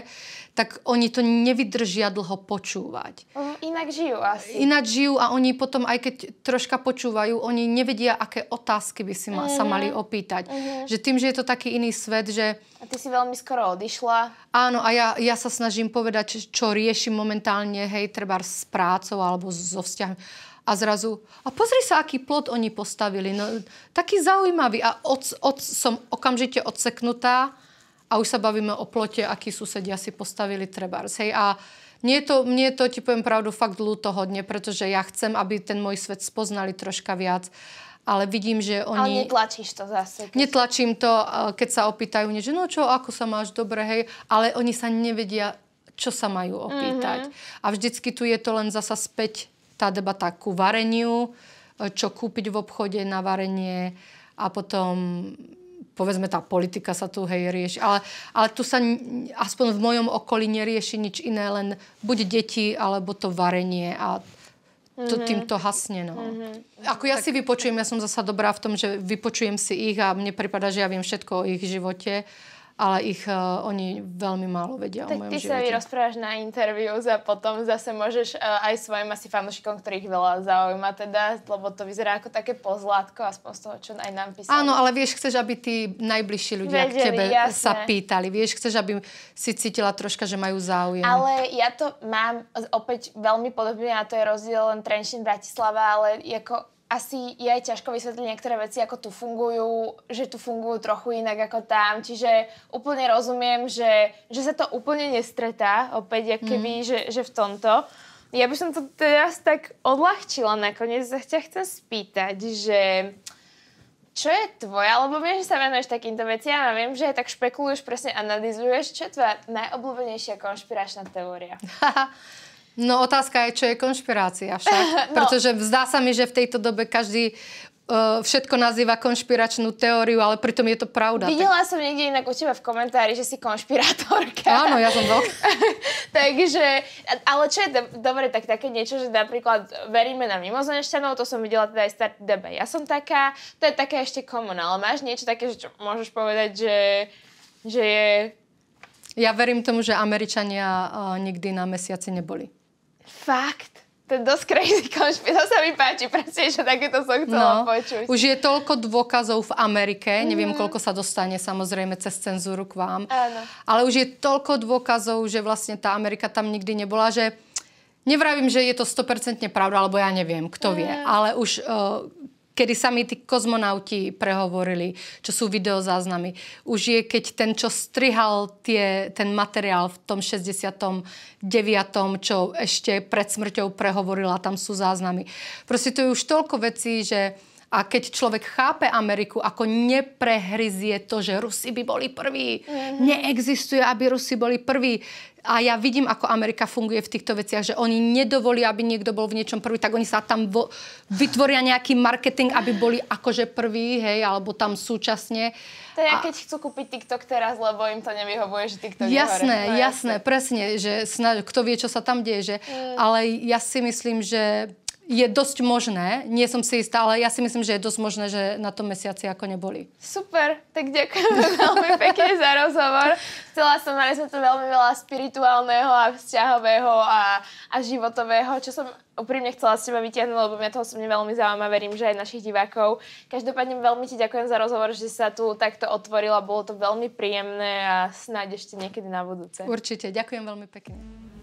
tak oni to nevydržia dlho počúvať. Mm, inak žijú asi. Inak žijú a oni potom, aj keď troška počúvajú, oni nevedia, aké otázky by si ma, mm-hmm. sa mhm. mali opýtať. Mm-hmm. Že tým, že je to taký iný svet, že... A ty si veľmi skoro odišla. Áno, a ja, ja sa snažím povedať, čo riešim momentálne, hej, treba s prácou alebo so vzťahmi a zrazu, a pozri sa, aký plot oni postavili. No, taký zaujímavý. A od, od, som okamžite odseknutá a už sa bavíme o plote, aký susedia si postavili trebárs. Hej, a mne to, mne to, ti poviem pravdu, fakt hodne, pretože ja chcem, aby ten môj svet spoznali troška viac ale vidím, že oni... Ale netlačíš to zase. Keď... Netlačím to, keď sa opýtajú mne, že no čo, ako sa máš, dobre, hej, ale oni sa nevedia, čo sa majú opýtať. Mm-hmm. A vždycky tu je to len zasa späť tá debata ku vareniu, e, čo kúpiť v obchode na varenie a potom povedzme tá politika sa tu hej rieši. Ale, ale tu sa aspoň v mojom okolí nerieši nič iné, len buď deti alebo to varenie a to, mm-hmm. týmto hasne. No. Mm-hmm. Ako ja tak... si vypočujem, ja som zasa dobrá v tom, že vypočujem si ich a mne prípada, že ja viem všetko o ich živote ale ich uh, oni veľmi málo vedia tak o mojom ty živote. sa vyrozprávaš na interviews a potom zase môžeš uh, aj svojim asi fanúšikom, ktorých veľa zaujíma teda, lebo to vyzerá ako také pozlátko, aspoň z toho, čo aj nám písali. Áno, ale vieš, chceš, aby tí najbližší ľudia Vedeli, k tebe jasné. sa pýtali. Vieš, chceš, aby si cítila troška, že majú záujem. Ale ja to mám opäť veľmi podobne a to je rozdiel len Trenčín Bratislava, ale ako asi je aj ťažko vysvetliť niektoré veci, ako tu fungujú, že tu fungujú trochu inak ako tam. Čiže úplne rozumiem, že, že sa to úplne nestretá, opäť, mm. keby, mhm. že, že v tomto. Ja by som to teraz tak odľahčila nakoniec. Ťa chcem spýtať, že čo je tvoja, lebo viem, že sa venuješ takýmto veciam a viem, že tak špekuluješ, presne analizuješ, čo je tvoja najobľúbenejšia konšpiračná teória? No otázka je, čo je konšpirácia však. no. Pretože zdá sa mi, že v tejto dobe každý e, všetko nazýva konšpiračnú teóriu, ale pritom je to pravda. Videla tak... som niekde inak u teba v komentári, že si konšpirátorka. Áno, ja som veľká. Takže, ale čo je do, dobre, tak také niečo, že napríklad veríme na mimozemšťanov, to som videla teda aj Start debe. Ja som taká, to je také ešte komun, ale máš niečo také, že čo môžeš povedať, že, že je... Ja verím tomu, že Američania uh, nikdy na mesiaci neboli. Fakt? To je dosť crazy konšpirácia. To sa mi páči, presne, že takéto som chcela no, počuť. Už je toľko dôkazov v Amerike, mm. neviem, mhm. koľko sa dostane samozrejme cez cenzúru k vám, Áno. ale už je toľko dôkazov, že vlastne tá Amerika tam nikdy nebola, že nevravím, že je to 100% pravda, alebo ja neviem, kto mm. ale už uh, kedy sami tí kozmonauti prehovorili, čo sú videozáznamy. Už je, keď ten, čo strihal tie, ten materiál v tom 69., čo ešte pred smrťou prehovorila, tam sú záznamy. Proste to je už toľko vecí, že a keď človek chápe Ameriku, ako neprehryzie to, že Rusi by boli prví. Mm-hmm. Neexistuje, aby Rusi boli prví. A ja vidím, ako Amerika funguje v týchto veciach, že oni nedovolia, aby niekto bol v niečom prvý, tak oni sa tam vo- vytvoria nejaký marketing, aby boli akože prví, hej, alebo tam súčasne. To je, a... keď chcú kúpiť TikTok teraz, lebo im to nevyhovuje, že TikTok Jasné, je jasné, presne, že snaž, kto vie, čo sa tam deje, že... Mm. Ale ja si myslím, že je dosť možné, nie som si istá, ale ja si myslím, že je dosť možné, že na tom mesiaci ako neboli. Super, tak ďakujem veľmi pekne za rozhovor. Chcela som, mali sme to veľmi veľa spirituálneho a vzťahového a, a životového, čo som úprimne chcela s teba vytiahnuť, lebo mňa toho som veľmi zaujíma, verím, že aj našich divákov. Každopádne veľmi ti ďakujem za rozhovor, že sa tu takto otvorila, bolo to veľmi príjemné a snáď ešte niekedy na budúce. Určite, ďakujem veľmi pekne.